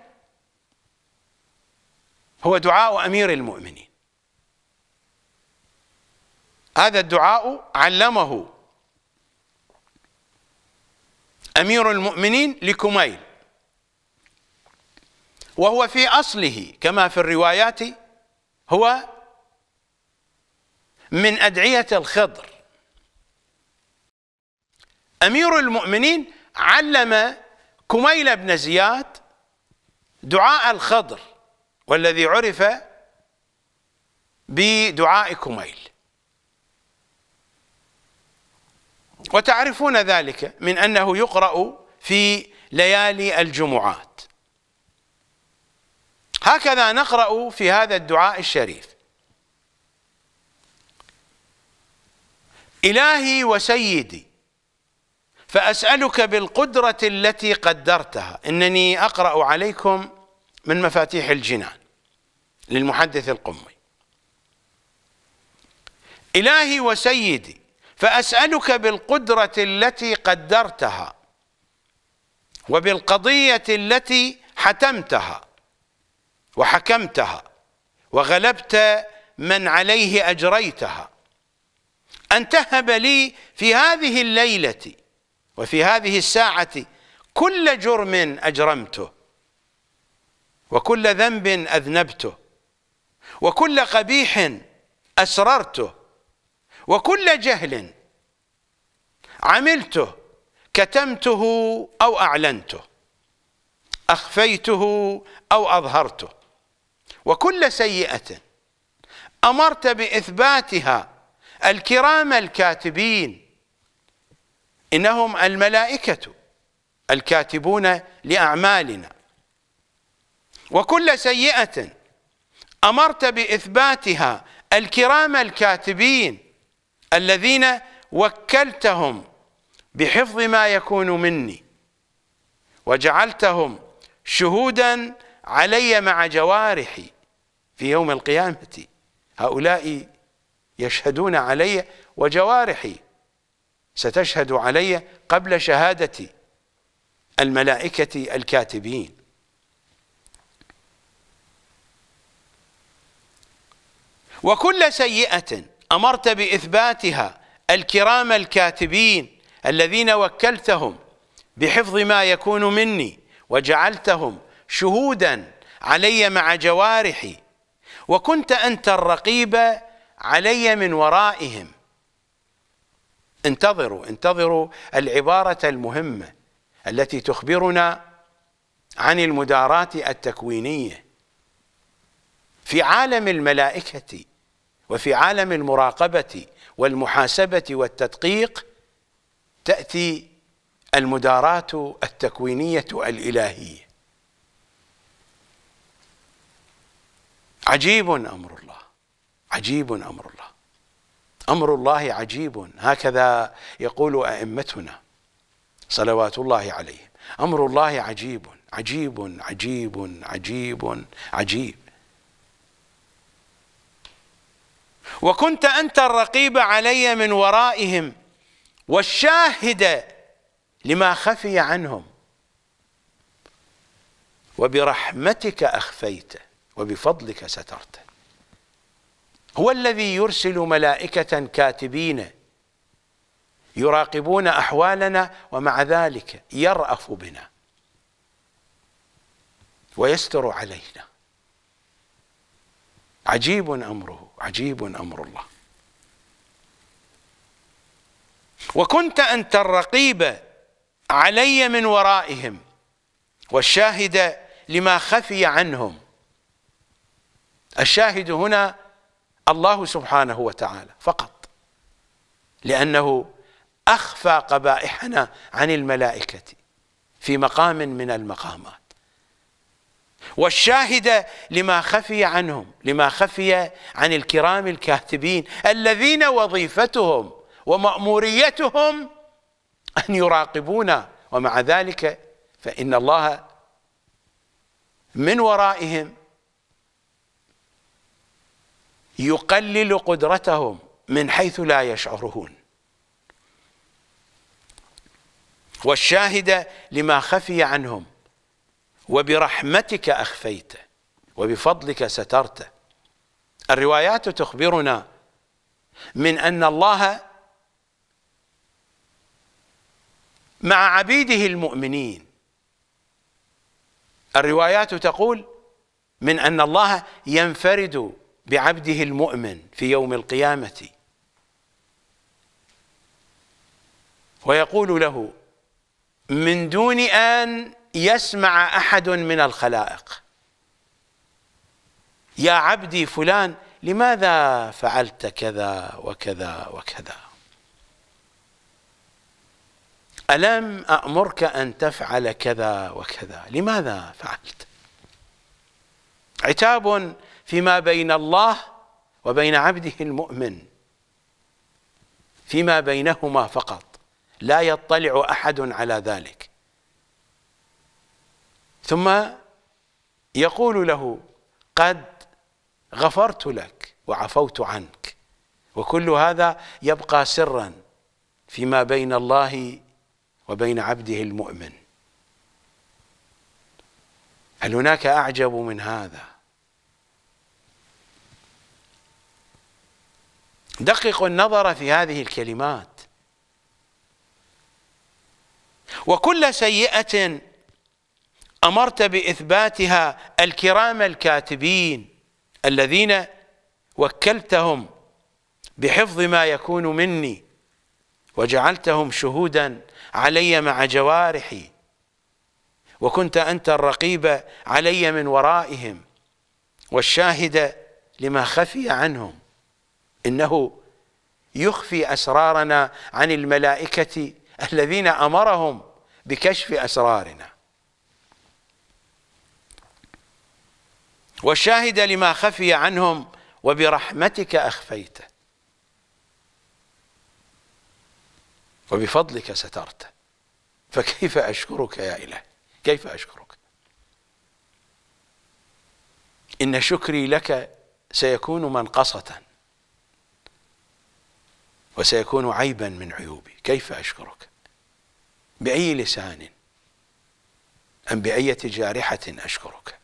هو دعاء أمير المؤمنين هذا الدعاء علمه أمير المؤمنين لكميل وهو في أصله كما في الروايات هو من أدعية الخضر أمير المؤمنين علم كميل بن زياد دعاء الخضر والذي عرف بدعاء كميل وتعرفون ذلك من أنه يقرأ في ليالي الجمعات هكذا نقرأ في هذا الدعاء الشريف إلهي وسيدي فأسألك بالقدرة التي قدرتها إنني أقرأ عليكم من مفاتيح الجنان للمحدث القمي إلهي وسيدي فأسألك بالقدرة التي قدرتها وبالقضية التي حتمتها وحكمتها وغلبت من عليه أجريتها أن تهب لي في هذه الليلة وفي هذه الساعة كل جرم أجرمته وكل ذنب أذنبته وكل قبيح أسررته وكل جهل عملته كتمته أو أعلنته أخفيته أو أظهرته وكل سيئة أمرت بإثباتها الكرام الكاتبين إنهم الملائكة الكاتبون لأعمالنا وكل سيئة أمرت بإثباتها الكرام الكاتبين الذين وكلتهم بحفظ ما يكون مني وجعلتهم شهودا علي مع جوارحي في يوم القيامة هؤلاء يشهدون علي وجوارحي ستشهد علي قبل شهادة الملائكة الكاتبين وكل سيئة أمرت بإثباتها الكرام الكاتبين الذين وكلتهم بحفظ ما يكون مني وجعلتهم شهودا علي مع جوارحي وكنت أنت الرقيب علي من ورائهم انتظروا انتظروا العبارة المهمة التي تخبرنا عن المدارات التكوينية في عالم الملائكة وفي عالم المراقبة والمحاسبة والتدقيق تأتي المدارات التكوينية الإلهية عجيب أمر الله عجيب أمر الله امر الله عجيب هكذا يقول ائمتنا صلوات الله عليهم امر الله عجيب عجيب عجيب عجيب عجيب وكنت انت الرقيب علي من ورائهم والشاهد لما خفي عنهم وبرحمتك اخفيته وبفضلك سترته هو الذي يرسل ملائكة كاتبين يراقبون أحوالنا ومع ذلك يرأف بنا ويستر علينا عجيب أمره عجيب أمر الله وكنت أنت الرقيب علي من ورائهم والشاهد لما خفي عنهم الشاهد هنا الله سبحانه وتعالى فقط لأنه أخفى قبائحنا عن الملائكة في مقام من المقامات والشاهد لما خفي عنهم لما خفي عن الكرام الكاتبين الذين وظيفتهم ومأموريتهم أن يراقبونا ومع ذلك فإن الله من ورائهم يقلل قدرتهم من حيث لا يشعرون والشاهد لما خفي عنهم وبرحمتك أخفيته وبفضلك سترته الروايات تخبرنا من أن الله مع عبيده المؤمنين الروايات تقول من أن الله ينفرد بعبده المؤمن في يوم القيامه ويقول له من دون ان يسمع احد من الخلائق يا عبدي فلان لماذا فعلت كذا وكذا وكذا الم امرك ان تفعل كذا وكذا لماذا فعلت عتاب فيما بين الله وبين عبده المؤمن فيما بينهما فقط لا يطلع احد على ذلك ثم يقول له قد غفرت لك وعفوت عنك وكل هذا يبقى سرا فيما بين الله وبين عبده المؤمن هل هناك اعجب من هذا دققوا النظر في هذه الكلمات وكل سيئة أمرت بإثباتها الكرام الكاتبين الذين وكلتهم بحفظ ما يكون مني وجعلتهم شهودا علي مع جوارحي وكنت أنت الرقيب علي من ورائهم والشاهد لما خفي عنهم إنه يخفي أسرارنا عن الملائكة الذين أمرهم بكشف أسرارنا والشاهد لما خفي عنهم وبرحمتك أخفيته وبفضلك سترته فكيف أشكرك يا إلهي كيف أشكرك إن شكري لك سيكون منقصة وسيكون عيبا من عيوبي كيف أشكرك بأي لسان أم بأية جارحة أشكرك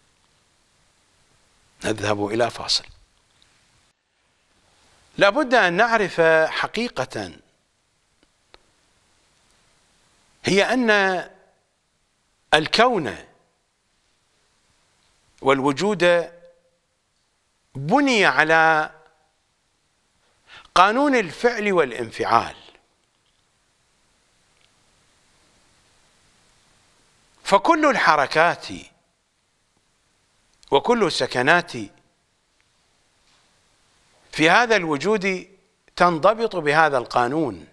نذهب إلى فاصل لابد أن نعرف حقيقة هي أن الكون والوجود بني على قانون الفعل والانفعال فكل الحركات وكل السكنات في هذا الوجود تنضبط بهذا القانون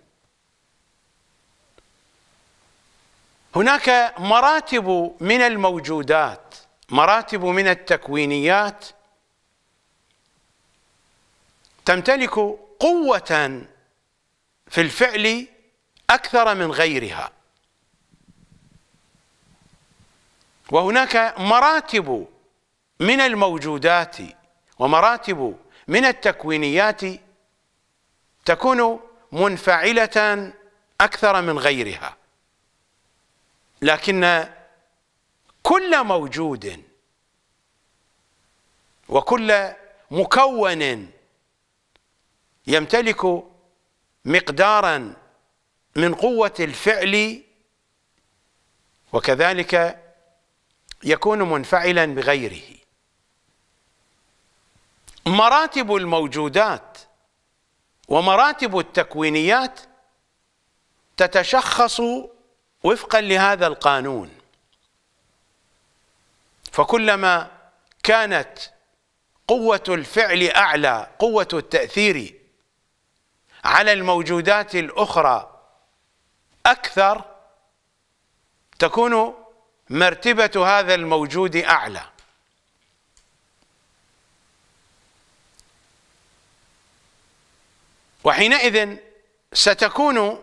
هناك مراتب من الموجودات مراتب من التكوينيات تمتلك قوة في الفعل أكثر من غيرها وهناك مراتب من الموجودات ومراتب من التكوينيات تكون منفعلة أكثر من غيرها لكن كل موجود وكل مكون يمتلك مقدارا من قوة الفعل وكذلك يكون منفعلا بغيره مراتب الموجودات ومراتب التكوينيات تتشخص وفقا لهذا القانون فكلما كانت قوة الفعل أعلى قوة التأثير على الموجودات الأخرى أكثر تكون مرتبة هذا الموجود أعلى وحينئذ ستكون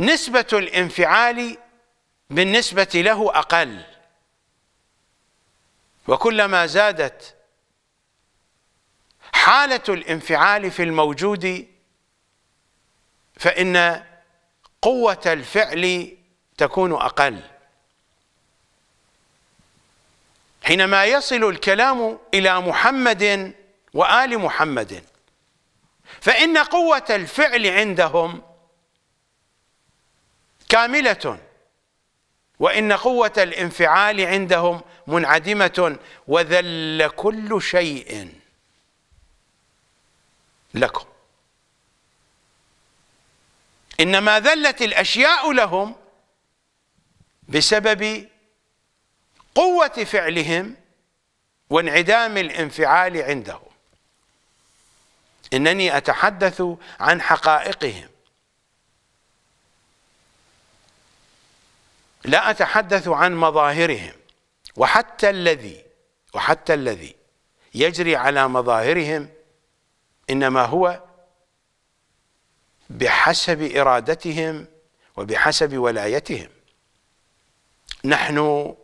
نسبة الانفعال بالنسبة له أقل وكلما زادت حالة الانفعال في الموجود فإن قوة الفعل تكون أقل حينما يصل الكلام إلى محمد وآل محمد فإن قوة الفعل عندهم كاملة وإن قوة الانفعال عندهم منعدمة وذل كل شيء لكم انما ذلت الاشياء لهم بسبب قوه فعلهم وانعدام الانفعال عندهم انني اتحدث عن حقائقهم لا اتحدث عن مظاهرهم وحتى الذي وحتى الذي يجري على مظاهرهم إنما هو بحسب إرادتهم وبحسب ولايتهم نحن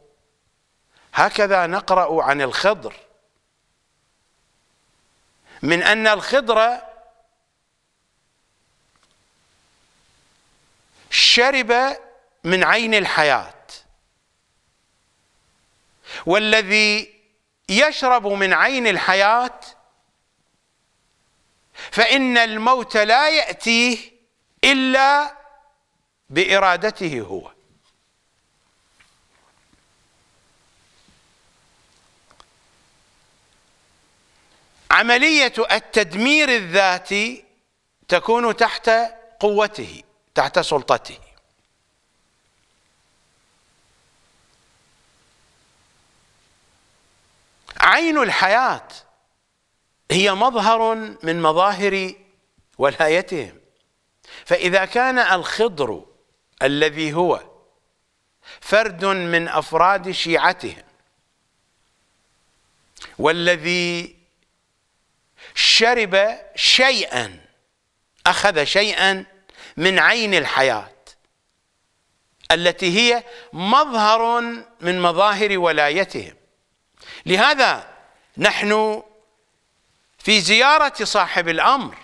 هكذا نقرأ عن الخضر من أن الخضر شرب من عين الحياة والذي يشرب من عين الحياه فإن الموت لا يأتيه إلا بإرادته هو عملية التدمير الذاتي تكون تحت قوته تحت سلطته عين الحياه هي مظهر من مظاهر ولايتهم فإذا كان الخضر الذي هو فرد من أفراد شيعتهم والذي شرب شيئا أخذ شيئا من عين الحياة التي هي مظهر من مظاهر ولايتهم لهذا نحن في زيارة صاحب الأمر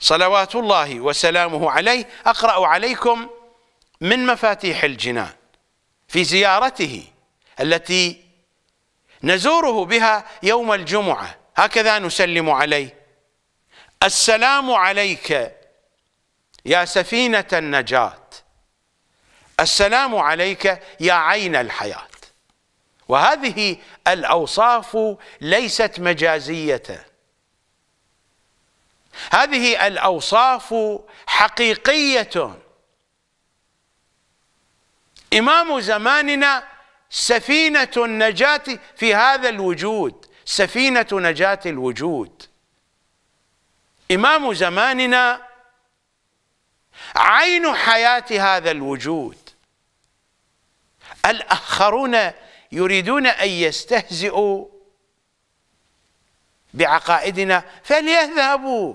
صلوات الله وسلامه عليه أقرأ عليكم من مفاتيح الجنان في زيارته التي نزوره بها يوم الجمعة هكذا نسلم عليه السلام عليك يا سفينة النجاة السلام عليك يا عين الحياة وهذه الأوصاف ليست مجازية هذه الأوصاف حقيقية إمام زماننا سفينة النجاة في هذا الوجود سفينة نجاة الوجود إمام زماننا عين حياة هذا الوجود الآخرون يريدون أن يستهزئوا بعقائدنا فليذهبوا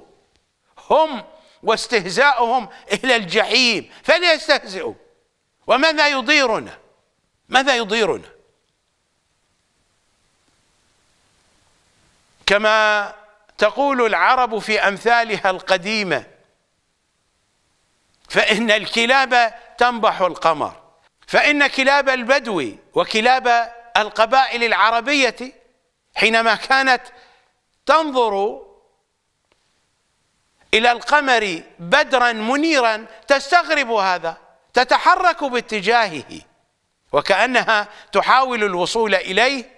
هم واستهزاؤهم إلى الجحيم فليستهزئوا وماذا يضيرنا ماذا يضيرنا كما تقول العرب في أمثالها القديمة فإن الكلاب تنبح القمر فإن كلاب البدو وكلاب القبائل العربية حينما كانت تنظر إلى القمر بدرا منيرا تستغرب هذا تتحرك باتجاهه وكأنها تحاول الوصول إليه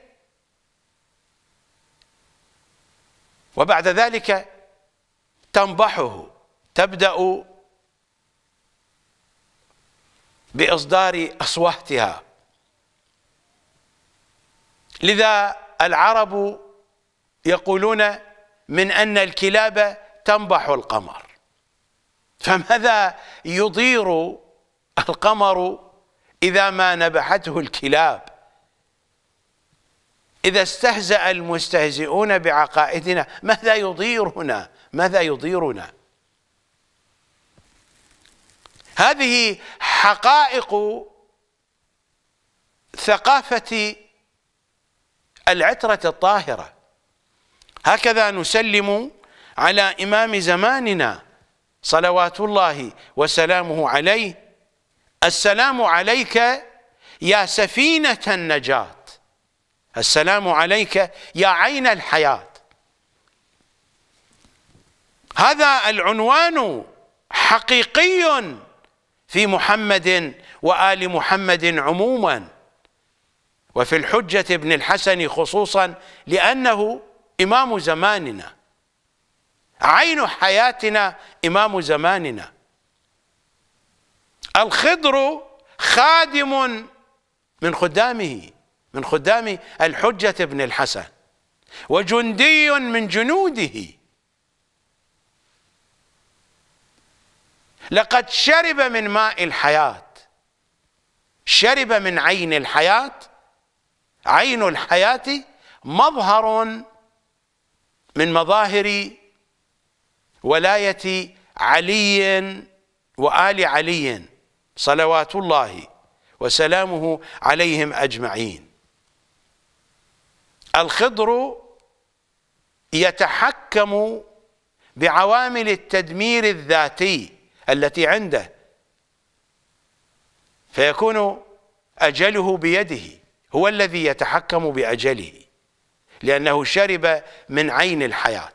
وبعد ذلك تنبحه تبدأ بإصدار أصواتها لذا العرب يقولون من أن الكلاب تنبح القمر فماذا يضير القمر إذا ما نبحته الكلاب إذا استهزأ المستهزئون بعقائدنا ماذا يضيرنا ماذا يضيرنا هذه حقائق ثقافة العترة الطاهرة هكذا نسلم على إمام زماننا صلوات الله وسلامه عليه السلام عليك يا سفينة النجاة السلام عليك يا عين الحياة هذا العنوان حقيقي في محمد وآل محمد عموماً وفي الحجة ابن الحسن خصوصا لأنه إمام زماننا عين حياتنا إمام زماننا الخضر خادم من خدامه من خدام الحجة ابن الحسن وجندي من جنوده لقد شرب من ماء الحياة شرب من عين الحياه عين الحياة مظهر من مظاهر ولاية علي وآل علي صلوات الله وسلامه عليهم أجمعين الخضر يتحكم بعوامل التدمير الذاتي التي عنده فيكون أجله بيده هو الذي يتحكم بأجله لأنه شرب من عين الحياة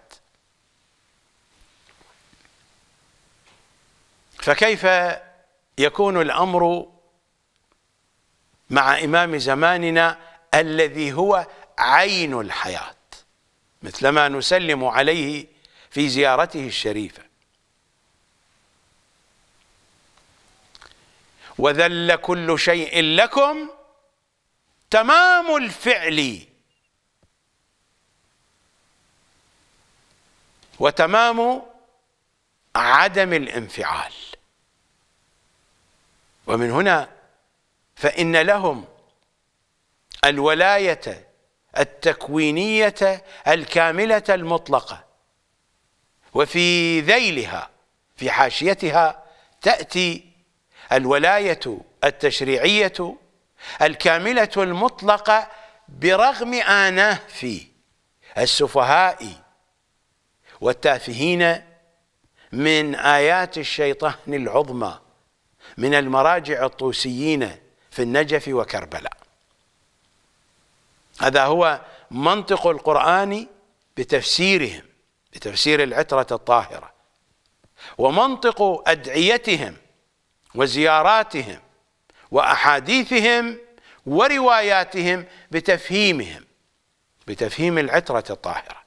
فكيف يكون الأمر مع إمام زماننا الذي هو عين الحياة مثلما نسلم عليه في زيارته الشريفة وذل كل شيء لكم تمام الفعل وتمام عدم الانفعال ومن هنا فإن لهم الولاية التكوينية الكاملة المطلقة وفي ذيلها في حاشيتها تأتي الولاية التشريعية الكاملة المطلقة برغم آناف السفهاء والتافهين من آيات الشيطان العظمى من المراجع الطوسيين في النجف وكربلاء هذا هو منطق القرآن بتفسيرهم بتفسير العترة الطاهرة ومنطق أدعيتهم وزياراتهم واحاديثهم ورواياتهم بتفهيمهم بتفهيم العتره الطاهره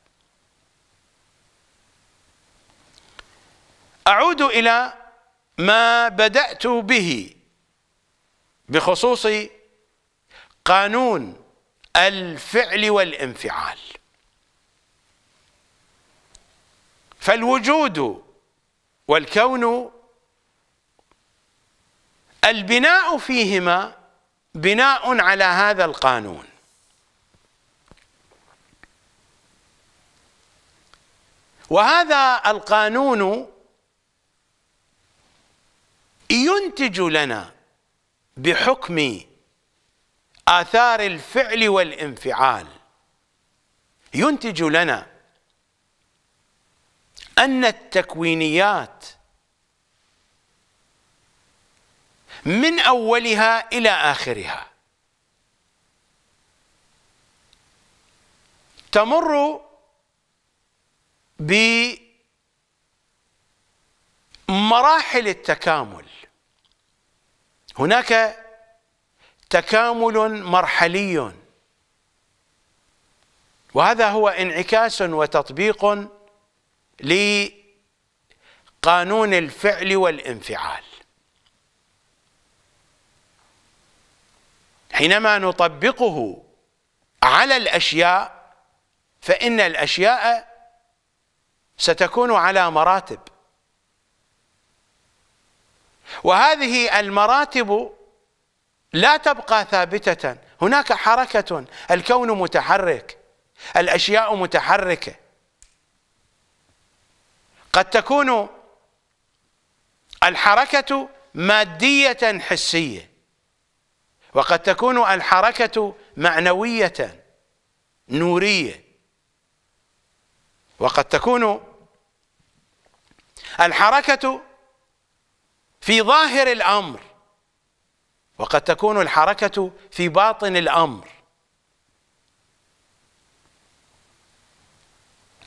اعود الى ما بدات به بخصوص قانون الفعل والانفعال فالوجود والكون البناء فيهما بناء على هذا القانون وهذا القانون ينتج لنا بحكم آثار الفعل والانفعال ينتج لنا أن التكوينيات من اولها الى اخرها تمر بمراحل التكامل هناك تكامل مرحلي وهذا هو انعكاس وتطبيق لقانون الفعل والانفعال حينما نطبقه على الأشياء فإن الأشياء ستكون على مراتب وهذه المراتب لا تبقى ثابتة هناك حركة الكون متحرك الأشياء متحركة قد تكون الحركة مادية حسية وقد تكون الحركة معنوية نورية وقد تكون الحركة في ظاهر الأمر وقد تكون الحركة في باطن الأمر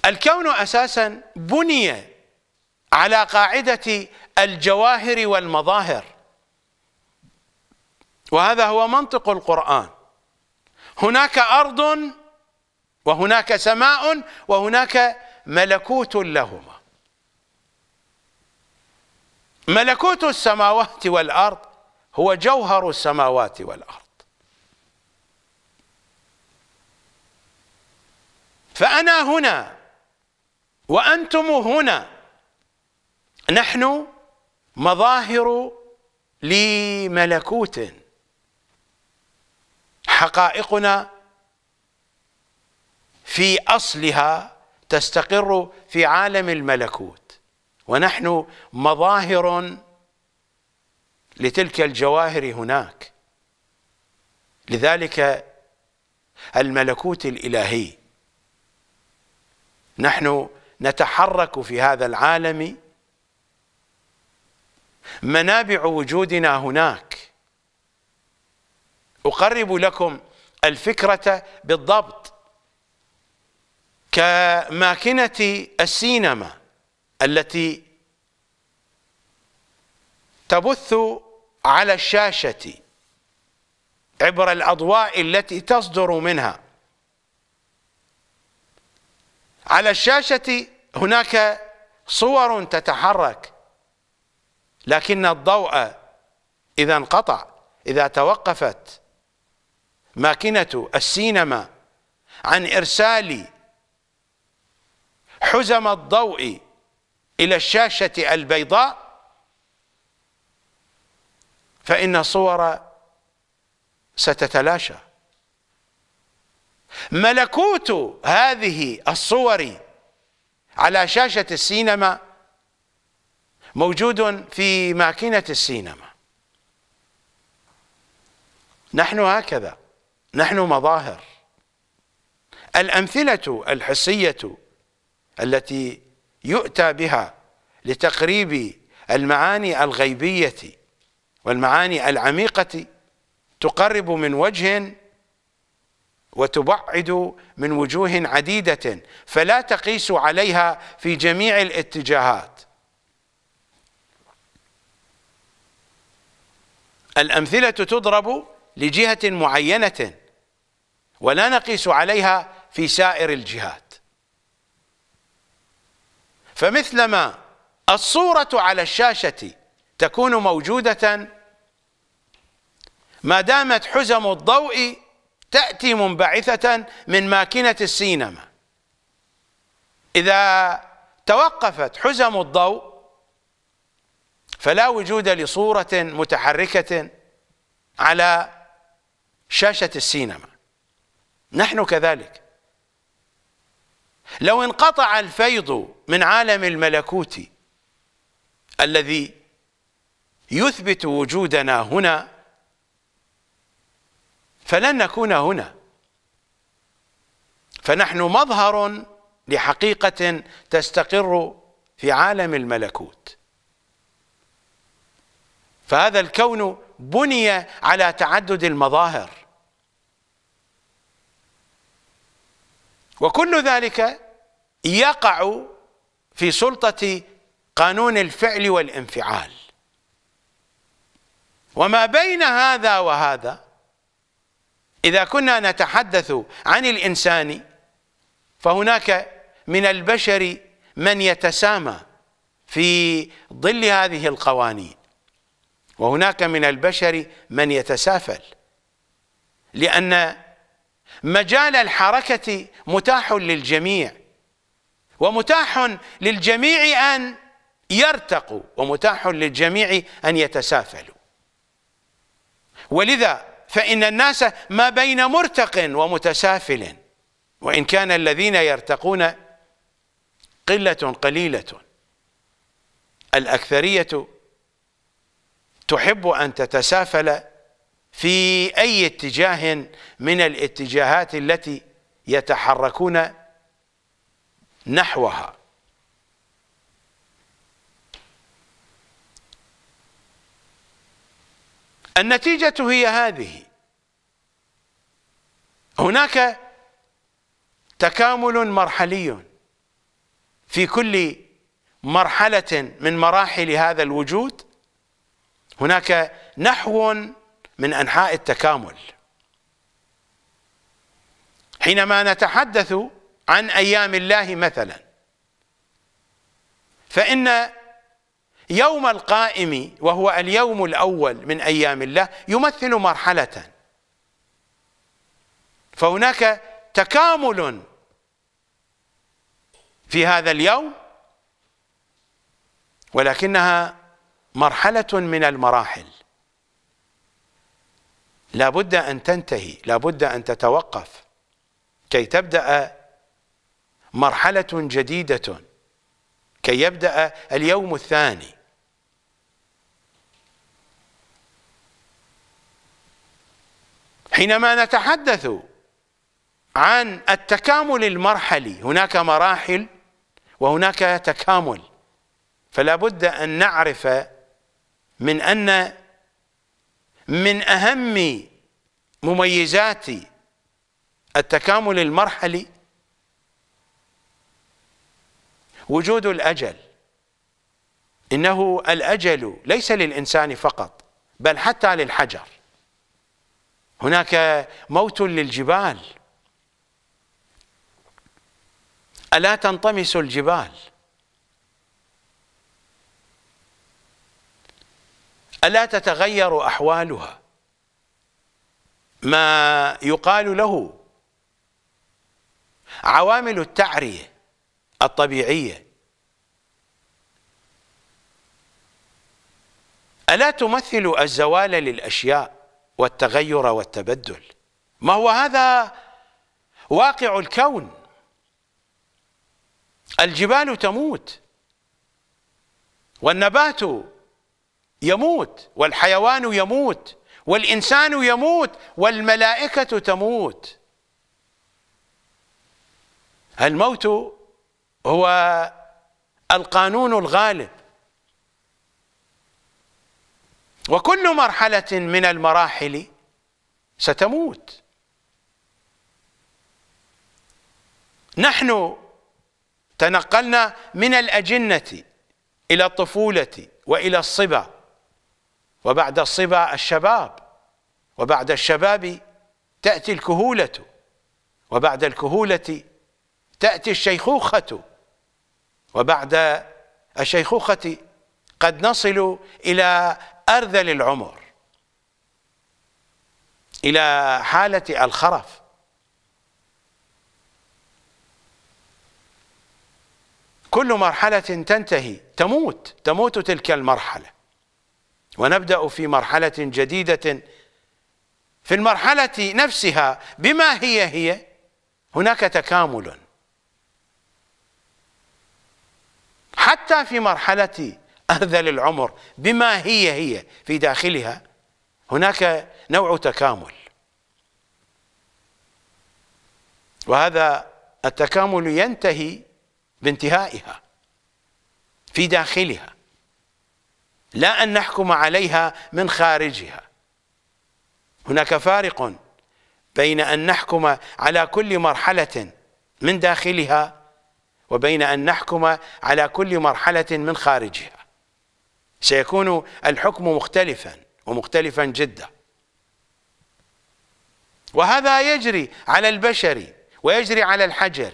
الكون أساسا بني على قاعدة الجواهر والمظاهر وهذا هو منطق القرآن هناك أرض وهناك سماء وهناك ملكوت لهما ملكوت السماوات والأرض هو جوهر السماوات والأرض فأنا هنا وأنتم هنا نحن مظاهر لملكوت حقائقنا في اصلها تستقر في عالم الملكوت ونحن مظاهر لتلك الجواهر هناك لذلك الملكوت الالهي نحن نتحرك في هذا العالم منابع وجودنا هناك أقرب لكم الفكرة بالضبط كماكنة السينما التي تبث على الشاشة عبر الأضواء التي تصدر منها على الشاشة هناك صور تتحرك لكن الضوء إذا انقطع إذا توقفت ماكنة السينما عن إرسال حزم الضوء إلى الشاشة البيضاء فإن صور ستتلاشى ملكوت هذه الصور على شاشة السينما موجود في ماكينة السينما نحن هكذا نحن مظاهر الأمثلة الحسية التي يؤتى بها لتقريب المعاني الغيبية والمعاني العميقة تقرب من وجه وتبعد من وجوه عديدة فلا تقيس عليها في جميع الاتجاهات الأمثلة تضرب لجهة معينة ولا نقيس عليها في سائر الجهات فمثلما الصورة على الشاشة تكون موجودة ما دامت حزم الضوء تأتي منبعثة من ماكينة السينما إذا توقفت حزم الضوء فلا وجود لصورة متحركة على شاشة السينما نحن كذلك لو انقطع الفيض من عالم الملكوت الذي يثبت وجودنا هنا فلن نكون هنا فنحن مظهر لحقيقة تستقر في عالم الملكوت فهذا الكون بني على تعدد المظاهر وكل ذلك يقع في سلطة قانون الفعل والانفعال وما بين هذا وهذا إذا كنا نتحدث عن الإنسان فهناك من البشر من يتسامى في ظل هذه القوانين وهناك من البشر من يتسافل لأن مجال الحركة متاح للجميع ومتاح للجميع أن يرتقوا ومتاح للجميع أن يتسافلوا ولذا فإن الناس ما بين مرتق ومتسافل وإن كان الذين يرتقون قلة قليلة الأكثرية تحب أن تتسافل في أي اتجاه من الاتجاهات التي يتحركون نحوها النتيجة هي هذه هناك تكامل مرحلي في كل مرحلة من مراحل هذا الوجود هناك نحو من انحاء التكامل حينما نتحدث عن ايام الله مثلا فان يوم القائم وهو اليوم الاول من ايام الله يمثل مرحله فهناك تكامل في هذا اليوم ولكنها مرحله من المراحل لابد أن تنتهي لابد أن تتوقف كي تبدأ مرحلة جديدة كي يبدأ اليوم الثاني حينما نتحدث عن التكامل المرحلي هناك مراحل وهناك تكامل فلا بد أن نعرف من أن من أهم مميزات التكامل المرحلي وجود الأجل إنه الأجل ليس للإنسان فقط بل حتى للحجر هناك موت للجبال ألا تنطمس الجبال ألا تتغير أحوالها ما يقال له عوامل التعرية الطبيعية ألا تمثل الزوال للأشياء والتغير والتبدل ما هو هذا واقع الكون الجبال تموت والنبات يموت والحيوان يموت والإنسان يموت والملائكة تموت الموت هو القانون الغالب وكل مرحلة من المراحل ستموت نحن تنقلنا من الأجنة إلى الطفولة وإلى الصبا وبعد الصبا الشباب وبعد الشباب تأتي الكهولة وبعد الكهولة تأتي الشيخوخة وبعد الشيخوخة قد نصل إلى أرذل العمر إلى حالة الخرف كل مرحلة تنتهي تموت تموت تلك المرحلة ونبدأ في مرحلة جديدة في المرحلة نفسها بما هي هي هناك تكامل حتى في مرحلة أرذل العمر بما هي هي في داخلها هناك نوع تكامل وهذا التكامل ينتهي بانتهائها في داخلها لا أن نحكم عليها من خارجها هناك فارق بين أن نحكم على كل مرحلة من داخلها وبين أن نحكم على كل مرحلة من خارجها سيكون الحكم مختلفا ومختلفا جدا وهذا يجري على البشر ويجري على الحجر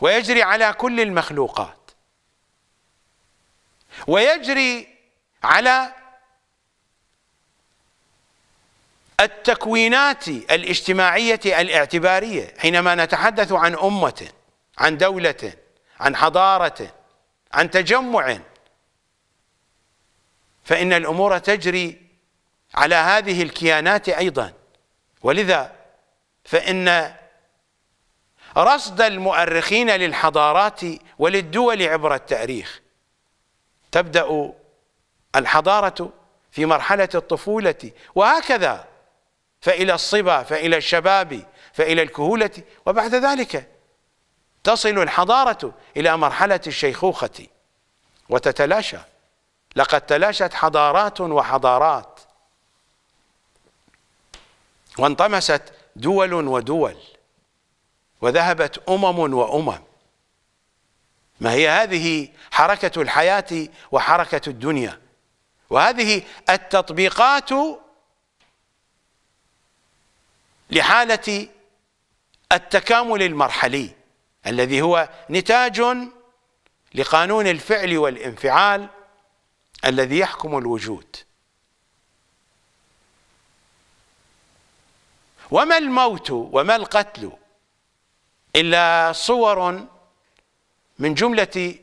ويجري على كل المخلوقات ويجري على التكوينات الاجتماعية الاعتبارية حينما نتحدث عن أمة عن دولة عن حضارة عن تجمع فإن الأمور تجري على هذه الكيانات أيضا ولذا فإن رصد المؤرخين للحضارات وللدول عبر التاريخ تبدأ الحضارة في مرحلة الطفولة وهكذا فإلى الصبا فإلى الشباب فإلى الكهولة وبعد ذلك تصل الحضارة إلى مرحلة الشيخوخة وتتلاشى لقد تلاشت حضارات وحضارات وانطمست دول ودول وذهبت أمم وأمم ما هي هذه حركة الحياة وحركة الدنيا وهذه التطبيقات لحالة التكامل المرحلي الذي هو نتاج لقانون الفعل والانفعال الذي يحكم الوجود وما الموت وما القتل إلا صور من جملة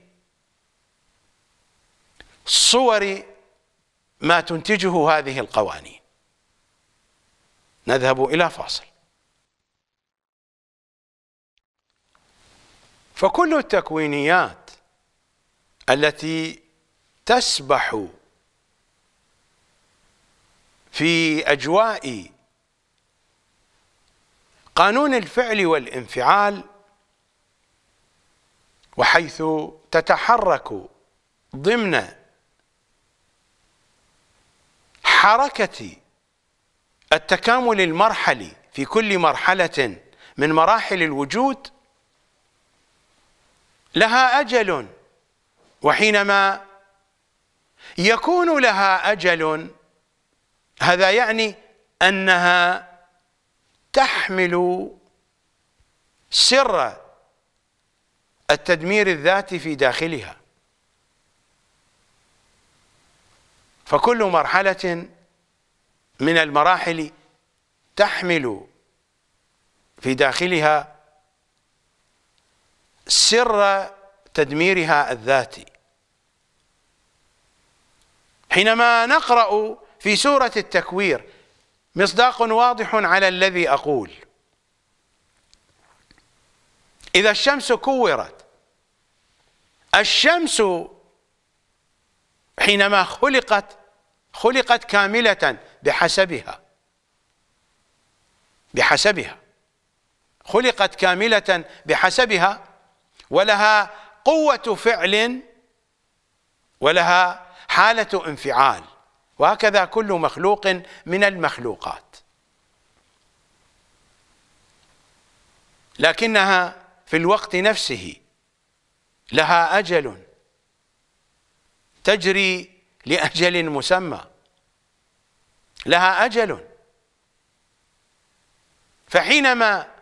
صور ما تنتجه هذه القوانين نذهب إلى فاصل فكل التكوينيات التي تسبح في أجواء قانون الفعل والانفعال وحيث تتحرك ضمن حركة التكامل المرحلي في كل مرحلة من مراحل الوجود لها أجل وحينما يكون لها أجل هذا يعني أنها تحمل سر التدمير الذاتي في داخلها فكل مرحلة من المراحل تحمل في داخلها سر تدميرها الذاتي حينما نقرأ في سورة التكوير مصداق واضح على الذي أقول إذا الشمس كورت الشمس حينما خلقت خلقت كاملة بحسبها بحسبها خلقت كاملة بحسبها ولها قوة فعل ولها حالة انفعال وهكذا كل مخلوق من المخلوقات لكنها في الوقت نفسه لها أجل تجري لأجل مسمى لها أجل فحينما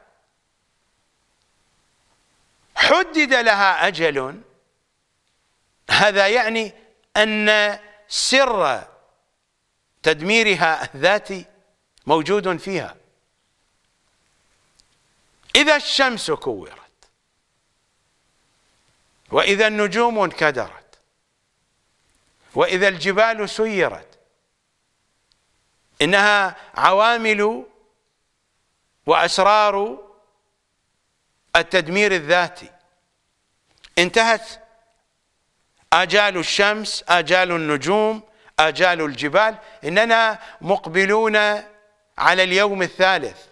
حدد لها أجل هذا يعني أن سر تدميرها الذاتي موجود فيها إذا الشمس كور وإذا النجوم انكدرت وإذا الجبال سيرت إنها عوامل وأسرار التدمير الذاتي انتهت آجال الشمس آجال النجوم آجال الجبال إننا مقبلون على اليوم الثالث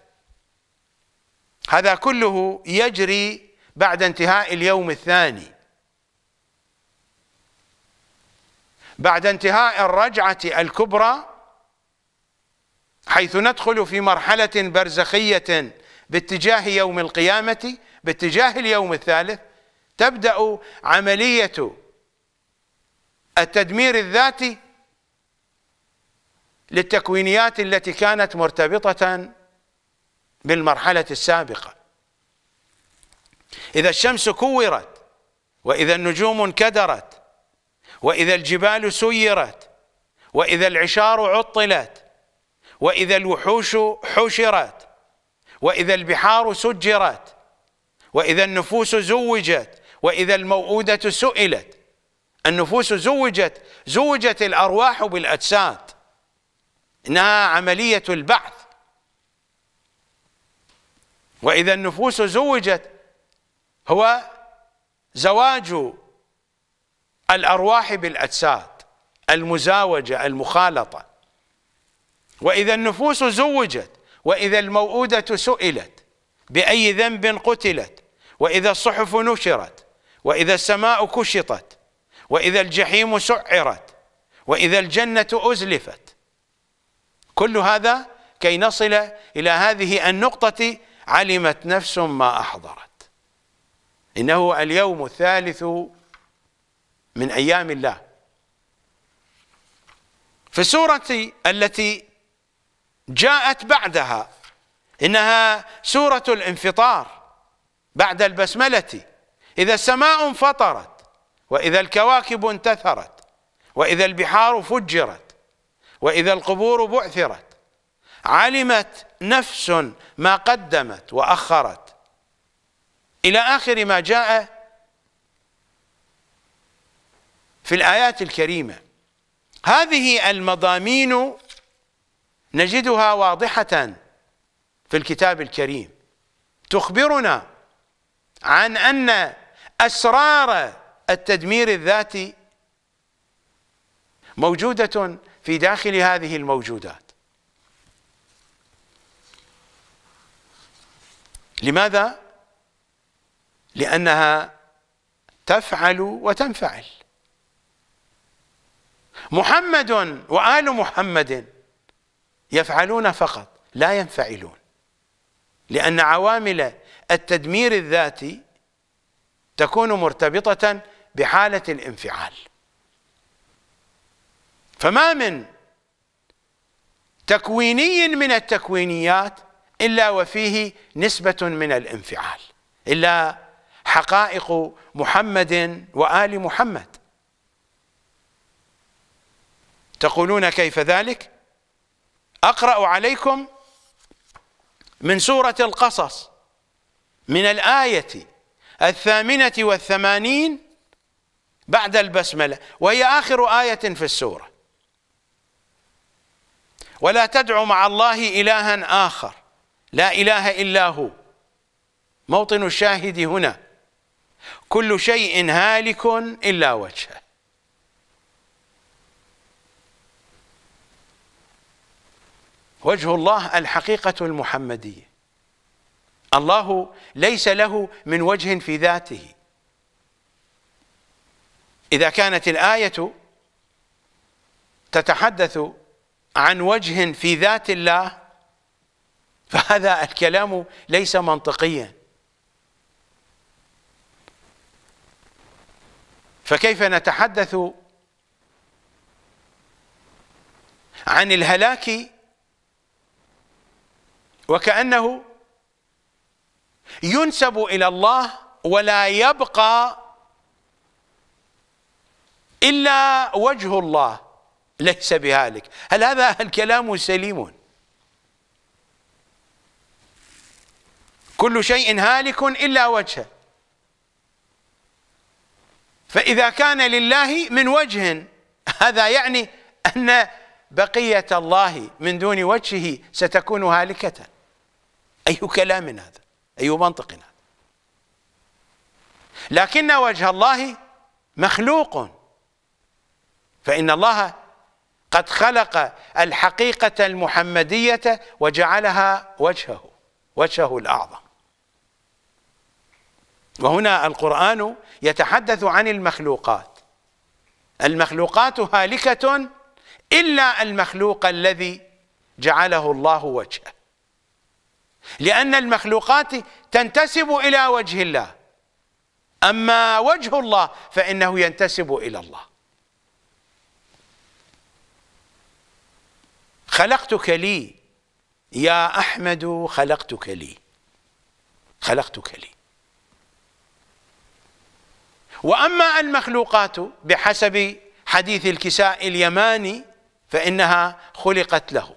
هذا كله يجري بعد انتهاء اليوم الثاني بعد انتهاء الرجعة الكبرى حيث ندخل في مرحلة برزخية باتجاه يوم القيامة باتجاه اليوم الثالث تبدأ عملية التدمير الذاتي للتكوينيات التي كانت مرتبطة بالمرحلة السابقة إذا الشمس كورت وإذا النجوم انكدرت واذا الجبال سيرت واذا العشار عطلت واذا الوحوش حشرت واذا البحار سجرت واذا النفوس زوجت واذا الموءوده سئلت النفوس زوجت زوجت الارواح بالاجساد انها عمليه البعث واذا النفوس زوجت هو زواج الأرواح بالأجساد المزاوجة المخالطة وإذا النفوس زوجت وإذا الموؤودة سئلت بأي ذنب قتلت وإذا الصحف نشرت وإذا السماء كشطت وإذا الجحيم سعرت وإذا الجنة أزلفت كل هذا كي نصل إلى هذه النقطة علمت نفس ما أحضرت إنه اليوم الثالث من أيام الله في السورة التي جاءت بعدها إنها سورة الانفطار بعد البسملة إذا السماء انفطرت وإذا الكواكب انتثرت وإذا البحار فجرت وإذا القبور بعثرت علمت نفس ما قدمت وأخرت إلى آخر ما جاء في الآيات الكريمة هذه المضامين نجدها واضحة في الكتاب الكريم تخبرنا عن أن أسرار التدمير الذاتي موجودة في داخل هذه الموجودات لماذا؟ لأنها تفعل وتنفعل محمد وآل محمد يفعلون فقط لا ينفعلون لأن عوامل التدمير الذاتي تكون مرتبطة بحالة الانفعال فما من تكويني من التكوينيات إلا وفيه نسبة من الانفعال إلا حقائق محمد وآل محمد تقولون كيف ذلك أقرأ عليكم من سورة القصص من الآية الثامنة والثمانين بعد البسملة وهي آخر آية في السورة ولا تدعوا مع الله إلها آخر لا إله إلا هو موطن الشاهد هنا كل شيء هالك إلا وجهه وجه الله الحقيقة المحمدية الله ليس له من وجه في ذاته إذا كانت الآية تتحدث عن وجه في ذات الله فهذا الكلام ليس منطقيا فكيف نتحدث عن الهلاك وكأنه ينسب إلى الله ولا يبقى إلا وجه الله ليس بهالك هل هذا الكلام سليم كل شيء هالك إلا وجهه فإذا كان لله من وجه هذا يعني أن بقية الله من دون وجهه ستكون هالكة أي كلام هذا أي منطق هذا لكن وجه الله مخلوق فإن الله قد خلق الحقيقة المحمدية وجعلها وجهه وجهه الأعظم وهنا القرآن يتحدث عن المخلوقات المخلوقات هالكة إلا المخلوق الذي جعله الله وجهه لأن المخلوقات تنتسب إلى وجه الله أما وجه الله فإنه ينتسب إلى الله خلقتك لي يا أحمد خلقتك لي خلقتك لي وأما المخلوقات بحسب حديث الكساء اليماني فإنها خلقت له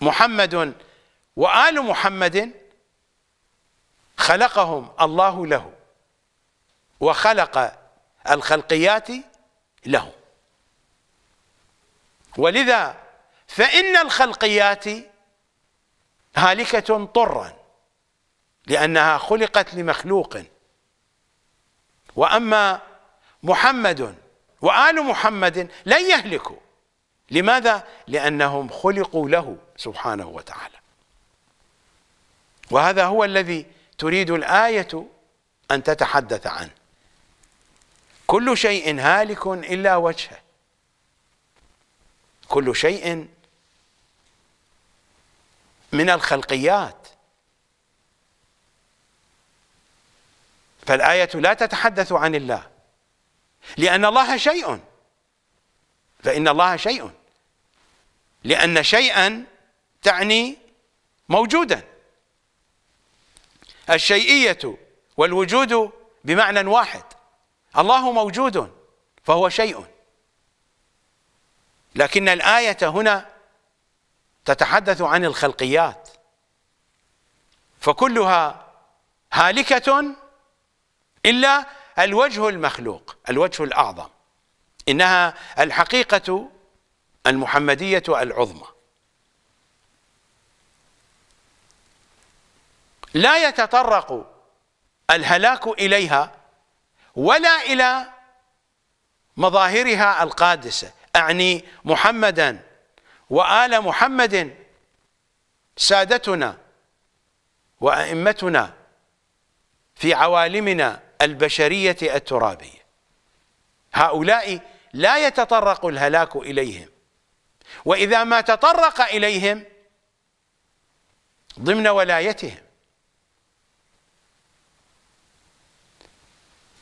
محمد وآل محمد خلقهم الله له وخلق الخلقيات له ولذا فإن الخلقيات هالكة طرا لأنها خلقت لمخلوق وأما محمد وآل محمد لن يهلكوا لماذا؟ لأنهم خلقوا له سبحانه وتعالى وهذا هو الذي تريد الآية أن تتحدث عنه كل شيء هالك إلا وجهه كل شيء من الخلقيات فالآية لا تتحدث عن الله لأن الله شيء فإن الله شيء لأن شيئا تعني موجودا الشيئية والوجود بمعنى واحد الله موجود فهو شيء لكن الآية هنا تتحدث عن الخلقيات فكلها هالكة إلا الوجه المخلوق الوجه الأعظم إنها الحقيقة المحمدية العظمى لا يتطرق الهلاك إليها ولا إلى مظاهرها القادسة أعني محمدا وآل محمد سادتنا وأئمتنا في عوالمنا البشرية الترابية هؤلاء لا يتطرق الهلاك إليهم وإذا ما تطرق إليهم ضمن ولايتهم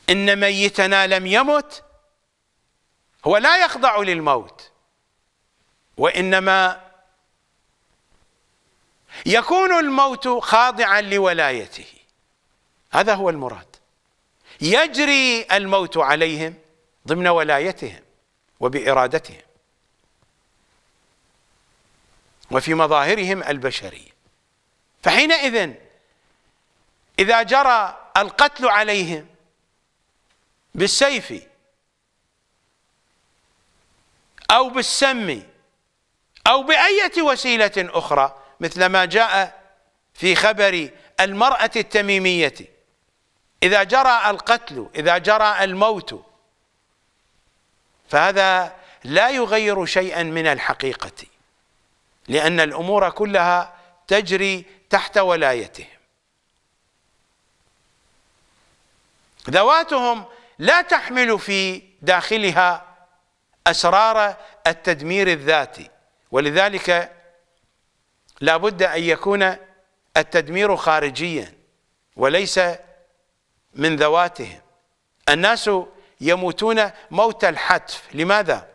إن ميتنا لم يمت هو لا يخضع للموت وإنما يكون الموت خاضعا لولايته هذا هو المراد يجري الموت عليهم ضمن ولايتهم وبإرادتهم وفي مظاهرهم البشرية فحينئذ إذا جرى القتل عليهم بالسيف أو بالسم أو بأية وسيلة أخرى مثل ما جاء في خبر المرأة التميمية إذا جرى القتل إذا جرى الموت فهذا لا يغير شيئا من الحقيقة لأن الأمور كلها تجري تحت ولايتهم ذواتهم لا تحمل في داخلها أسرار التدمير الذاتي ولذلك لا بد أن يكون التدمير خارجيا وليس من ذواتهم الناس يموتون موت الحتف لماذا؟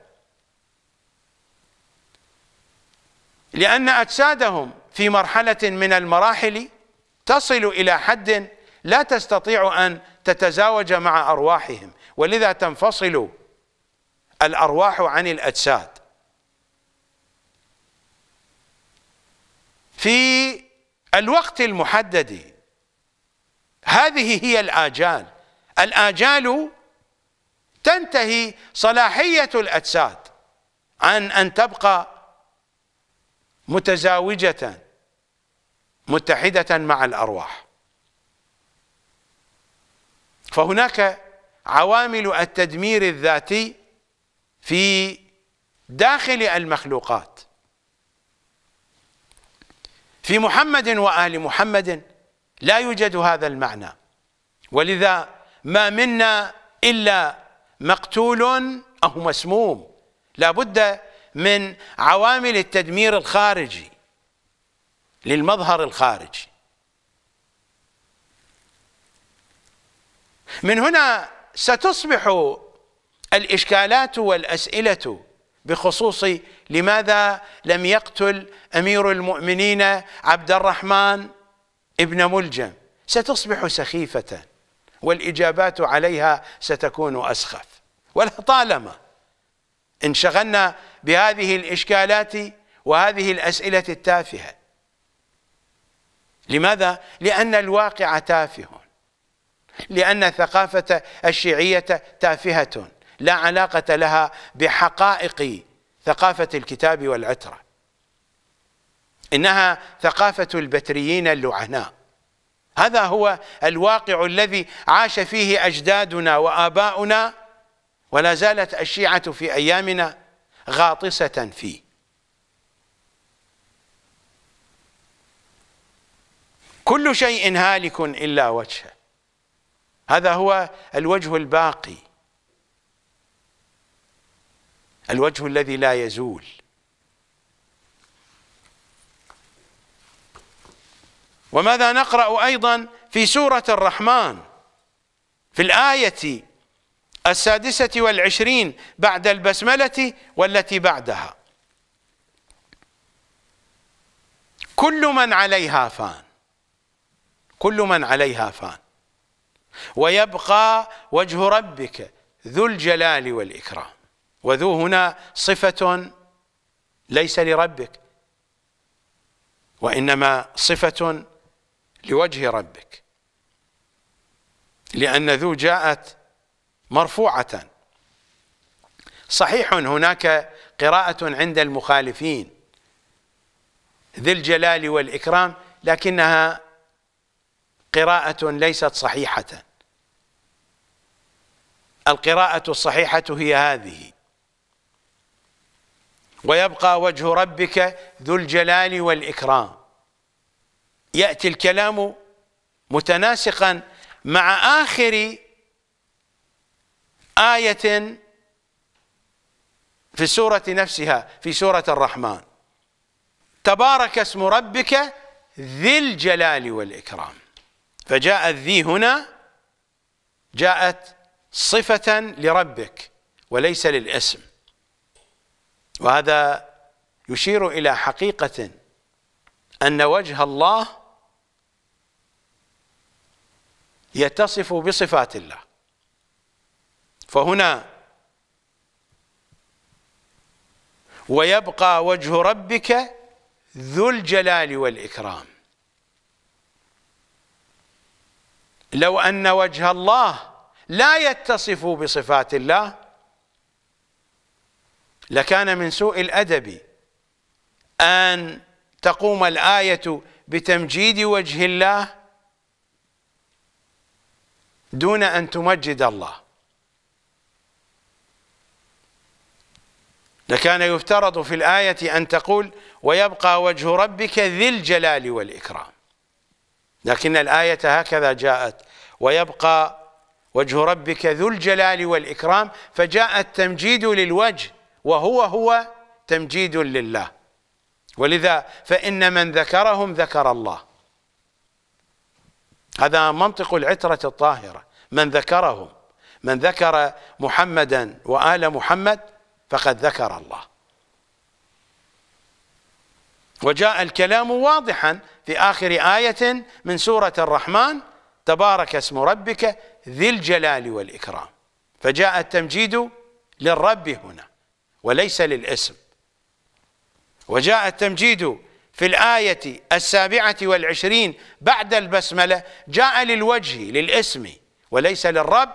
لأن أجسادهم في مرحلة من المراحل تصل إلى حد لا تستطيع أن تتزاوج مع أرواحهم ولذا تنفصل الأرواح عن الأجساد في الوقت المحدد هذه هي الآجال الآجال تنتهي صلاحية الأجساد عن أن تبقى متزاوجة متحدة مع الأرواح فهناك عوامل التدمير الذاتي في داخل المخلوقات في محمد وآل محمد لا يوجد هذا المعنى ولذا ما منا إلا مقتول أو مسموم لا بد من عوامل التدمير الخارجي للمظهر الخارجي من هنا ستصبح الإشكالات والأسئلة بخصوص لماذا لم يقتل أمير المؤمنين عبد الرحمن ابن ملجم ستصبح سخيفة والإجابات عليها ستكون أسخف ولطالما انشغلنا بهذه الإشكالات وهذه الأسئلة التافهة لماذا؟ لأن الواقع تافه لأن ثقافة الشيعية تافهة لا علاقة لها بحقائق ثقافة الكتاب والعترة إنها ثقافة البتريين اللعناء هذا هو الواقع الذي عاش فيه أجدادنا وآباؤنا ولا زالت الشيعة في أيامنا غاطسة فيه كل شيء هالك إلا وجهه هذا هو الوجه الباقي الوجه الذي لا يزول وماذا نقرأ أيضا في سورة الرحمن في الآية السادسة والعشرين بعد البسملة والتي بعدها كل من عليها فان كل من عليها فان ويبقى وجه ربك ذو الجلال والإكرام وذو هنا صفة ليس لربك وإنما صفة لوجه ربك لأن ذو جاءت مرفوعة صحيح هناك قراءة عند المخالفين ذي الجلال والإكرام لكنها قراءة ليست صحيحة القراءة الصحيحة هي هذه ويبقى وجه ربك ذو الجلال والإكرام يأتي الكلام متناسقا مع آخر آية في السورة نفسها في سورة الرحمن تبارك اسم ربك ذي الجلال والإكرام فجاء الذي هنا جاءت صفة لربك وليس للاسم وهذا يشير إلى حقيقة أن وجه الله يتصف بصفات الله فهنا ويبقى وجه ربك ذو الجلال والإكرام لو أن وجه الله لا يتصف بصفات الله لكان من سوء الأدب أن تقوم الآية بتمجيد وجه الله دون أن تمجد الله لكان يفترض في الآية أن تقول ويبقى وجه ربك ذي الجلال والإكرام لكن الآية هكذا جاءت ويبقى وجه ربك ذو الجلال والإكرام فجاء التمجيد للوجه وهو هو تمجيد لله ولذا فإن من ذكرهم ذكر الله هذا منطق العترة الطاهرة من ذكرهم من ذكر محمدا وآل محمد فقد ذكر الله وجاء الكلام واضحا في آخر آية من سورة الرحمن تبارك اسم ربك ذي الجلال والإكرام فجاء التمجيد للرب هنا وليس للاسم وجاء التمجيد في الآية السابعة والعشرين بعد البسملة جاء للوجه للاسم وليس للرب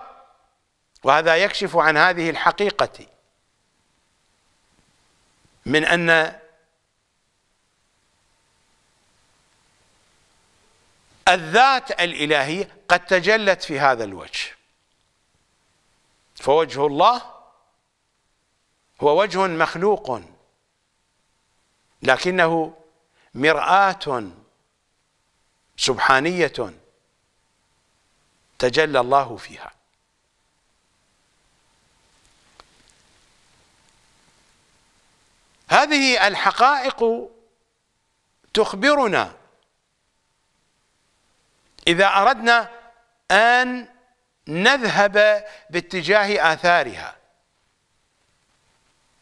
وهذا يكشف عن هذه الحقيقة من أن الذات الإلهية قد تجلت في هذا الوجه فوجه الله هو وجه مخلوق لكنه مرآة سبحانية تجلى الله فيها هذه الحقائق تخبرنا إذا أردنا أن نذهب باتجاه آثارها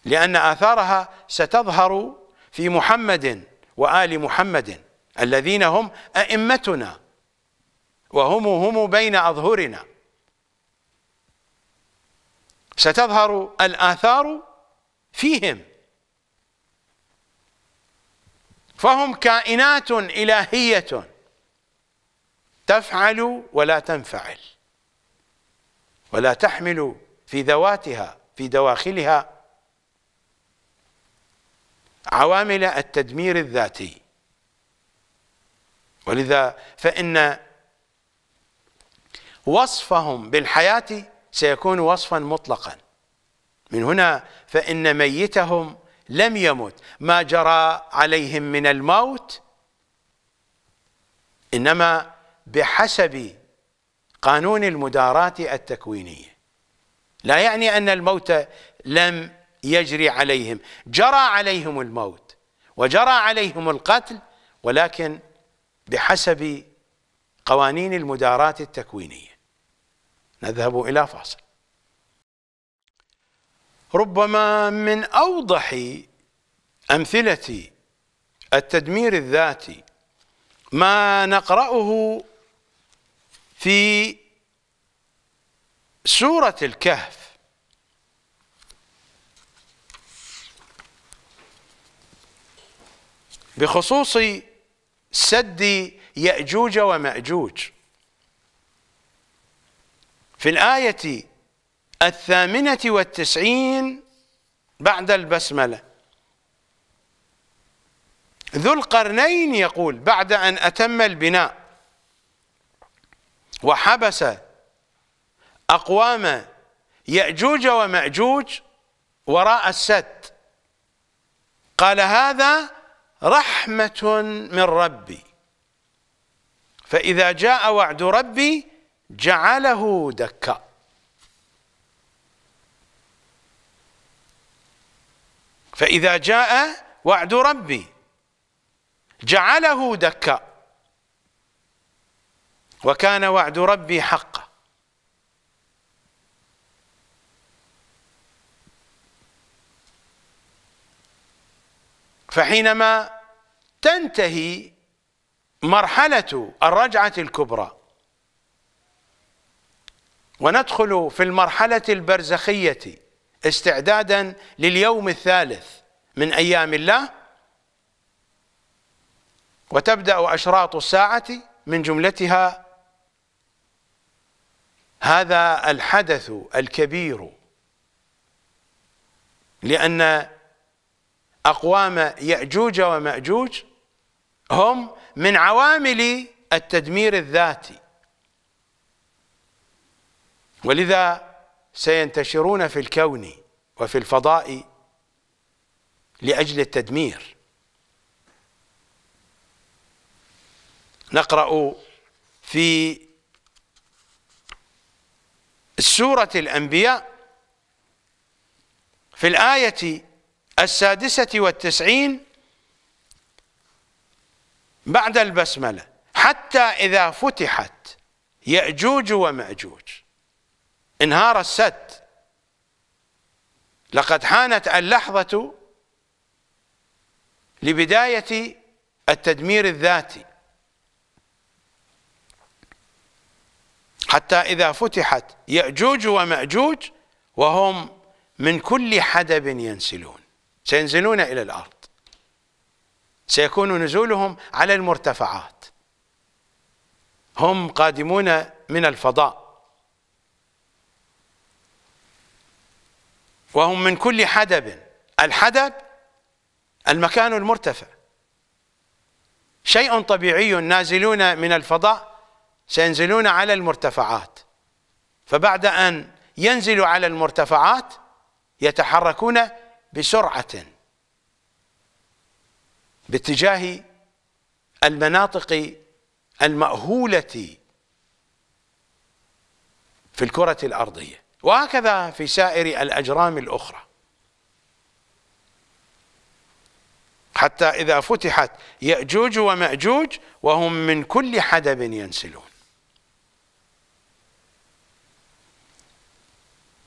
لأن آثارها ستظهر في محمد وآل محمد الذين هم أئمتنا وهم هم بين أظهرنا ستظهر الآثار فيهم فهم كائنات إلهية تفعل ولا تنفعل ولا تحمل في ذواتها في دواخلها عوامل التدمير الذاتي ولذا فإن وصفهم بالحياة سيكون وصفا مطلقا من هنا فإن ميتهم لم يمت ما جرى عليهم من الموت إنما بحسب قانون المداراة التكوينية لا يعني أن الموت لم يجري عليهم جرى عليهم الموت وجرى عليهم القتل ولكن بحسب قوانين المداراة التكوينية نذهب إلى فاصل ربما من أوضح أمثلة التدمير الذاتي ما نقرأه في سورة الكهف بخصوص سد يأجوج ومأجوج في الآية الثامنة والتسعين بعد البسملة ذو القرنين يقول بعد أن أتم البناء وحبس أقوام يأجوج ومأجوج وراء السد قال هذا رحمة من ربي فإذا جاء وعد ربي جعله دكا فإذا جاء وعد ربي جعله دكا وكان وعد ربي حقا فحينما تنتهي مرحلة الرجعة الكبرى وندخل في المرحلة البرزخية استعدادا لليوم الثالث من أيام الله وتبدأ أشراط الساعة من جملتها هذا الحدث الكبير لأن أقوام يأجوج ومأجوج هم من عوامل التدمير الذاتي ولذا سينتشرون في الكون وفي الفضاء لأجل التدمير نقرأ في سورة الأنبياء في الآية السادسة والتسعين بعد البسملة حتى إذا فتحت يأجوج ومأجوج انهار السد لقد حانت اللحظة لبداية التدمير الذاتي حتى إذا فتحت يأجوج ومأجوج وهم من كل حدب ينسلون سينزلون إلى الأرض سيكون نزولهم على المرتفعات هم قادمون من الفضاء وهم من كل حدب الحدب المكان المرتفع شيء طبيعي نازلون من الفضاء سينزلون على المرتفعات فبعد أن ينزلوا على المرتفعات يتحركون بسرعة باتجاه المناطق المأهولة في الكرة الأرضية وهكذا في سائر الأجرام الأخرى حتى إذا فتحت يأجوج ومأجوج وهم من كل حدب ينسلون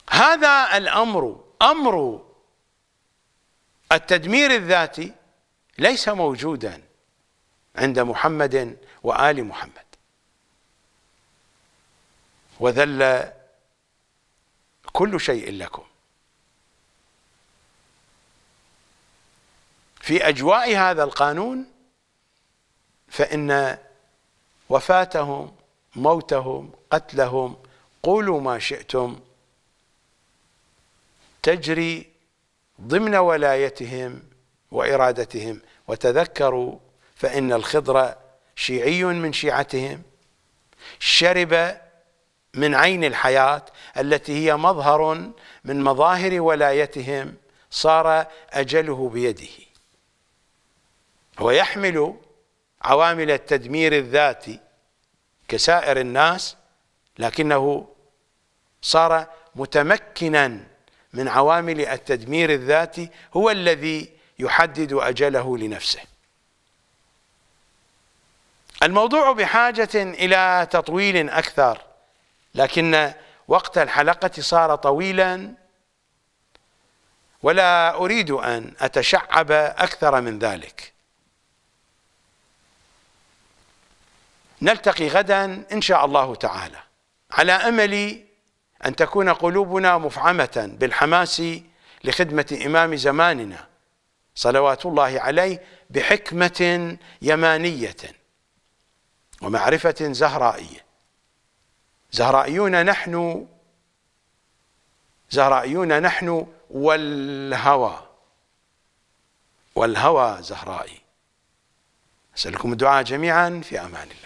هذا الامر امر التدمير الذاتي ليس موجودا عند محمد وال محمد وذل كل شيء لكم في اجواء هذا القانون فان وفاتهم موتهم قتلهم قولوا ما شئتم تجري ضمن ولايتهم وإرادتهم وتذكروا فإن الخضر شيعي من شيعتهم شرب من عين الحياة التي هي مظهر من مظاهر ولايتهم صار أجله بيده هو يحمل عوامل التدمير الذاتي كسائر الناس لكنه صار متمكنا من عوامل التدمير الذاتي هو الذي يحدد أجله لنفسه الموضوع بحاجة إلى تطويل أكثر لكن وقت الحلقة صار طويلا ولا أريد أن أتشعب أكثر من ذلك نلتقي غدا إن شاء الله تعالى على أمل أن تكون قلوبنا مفعمة بالحماس لخدمة إمام زماننا صلوات الله عليه بحكمة يمانية ومعرفة زهرائية زهرائيون نحن زهرائيون نحن والهوى والهوى زهرائي أسألكم الدعاء جميعا في أمان الله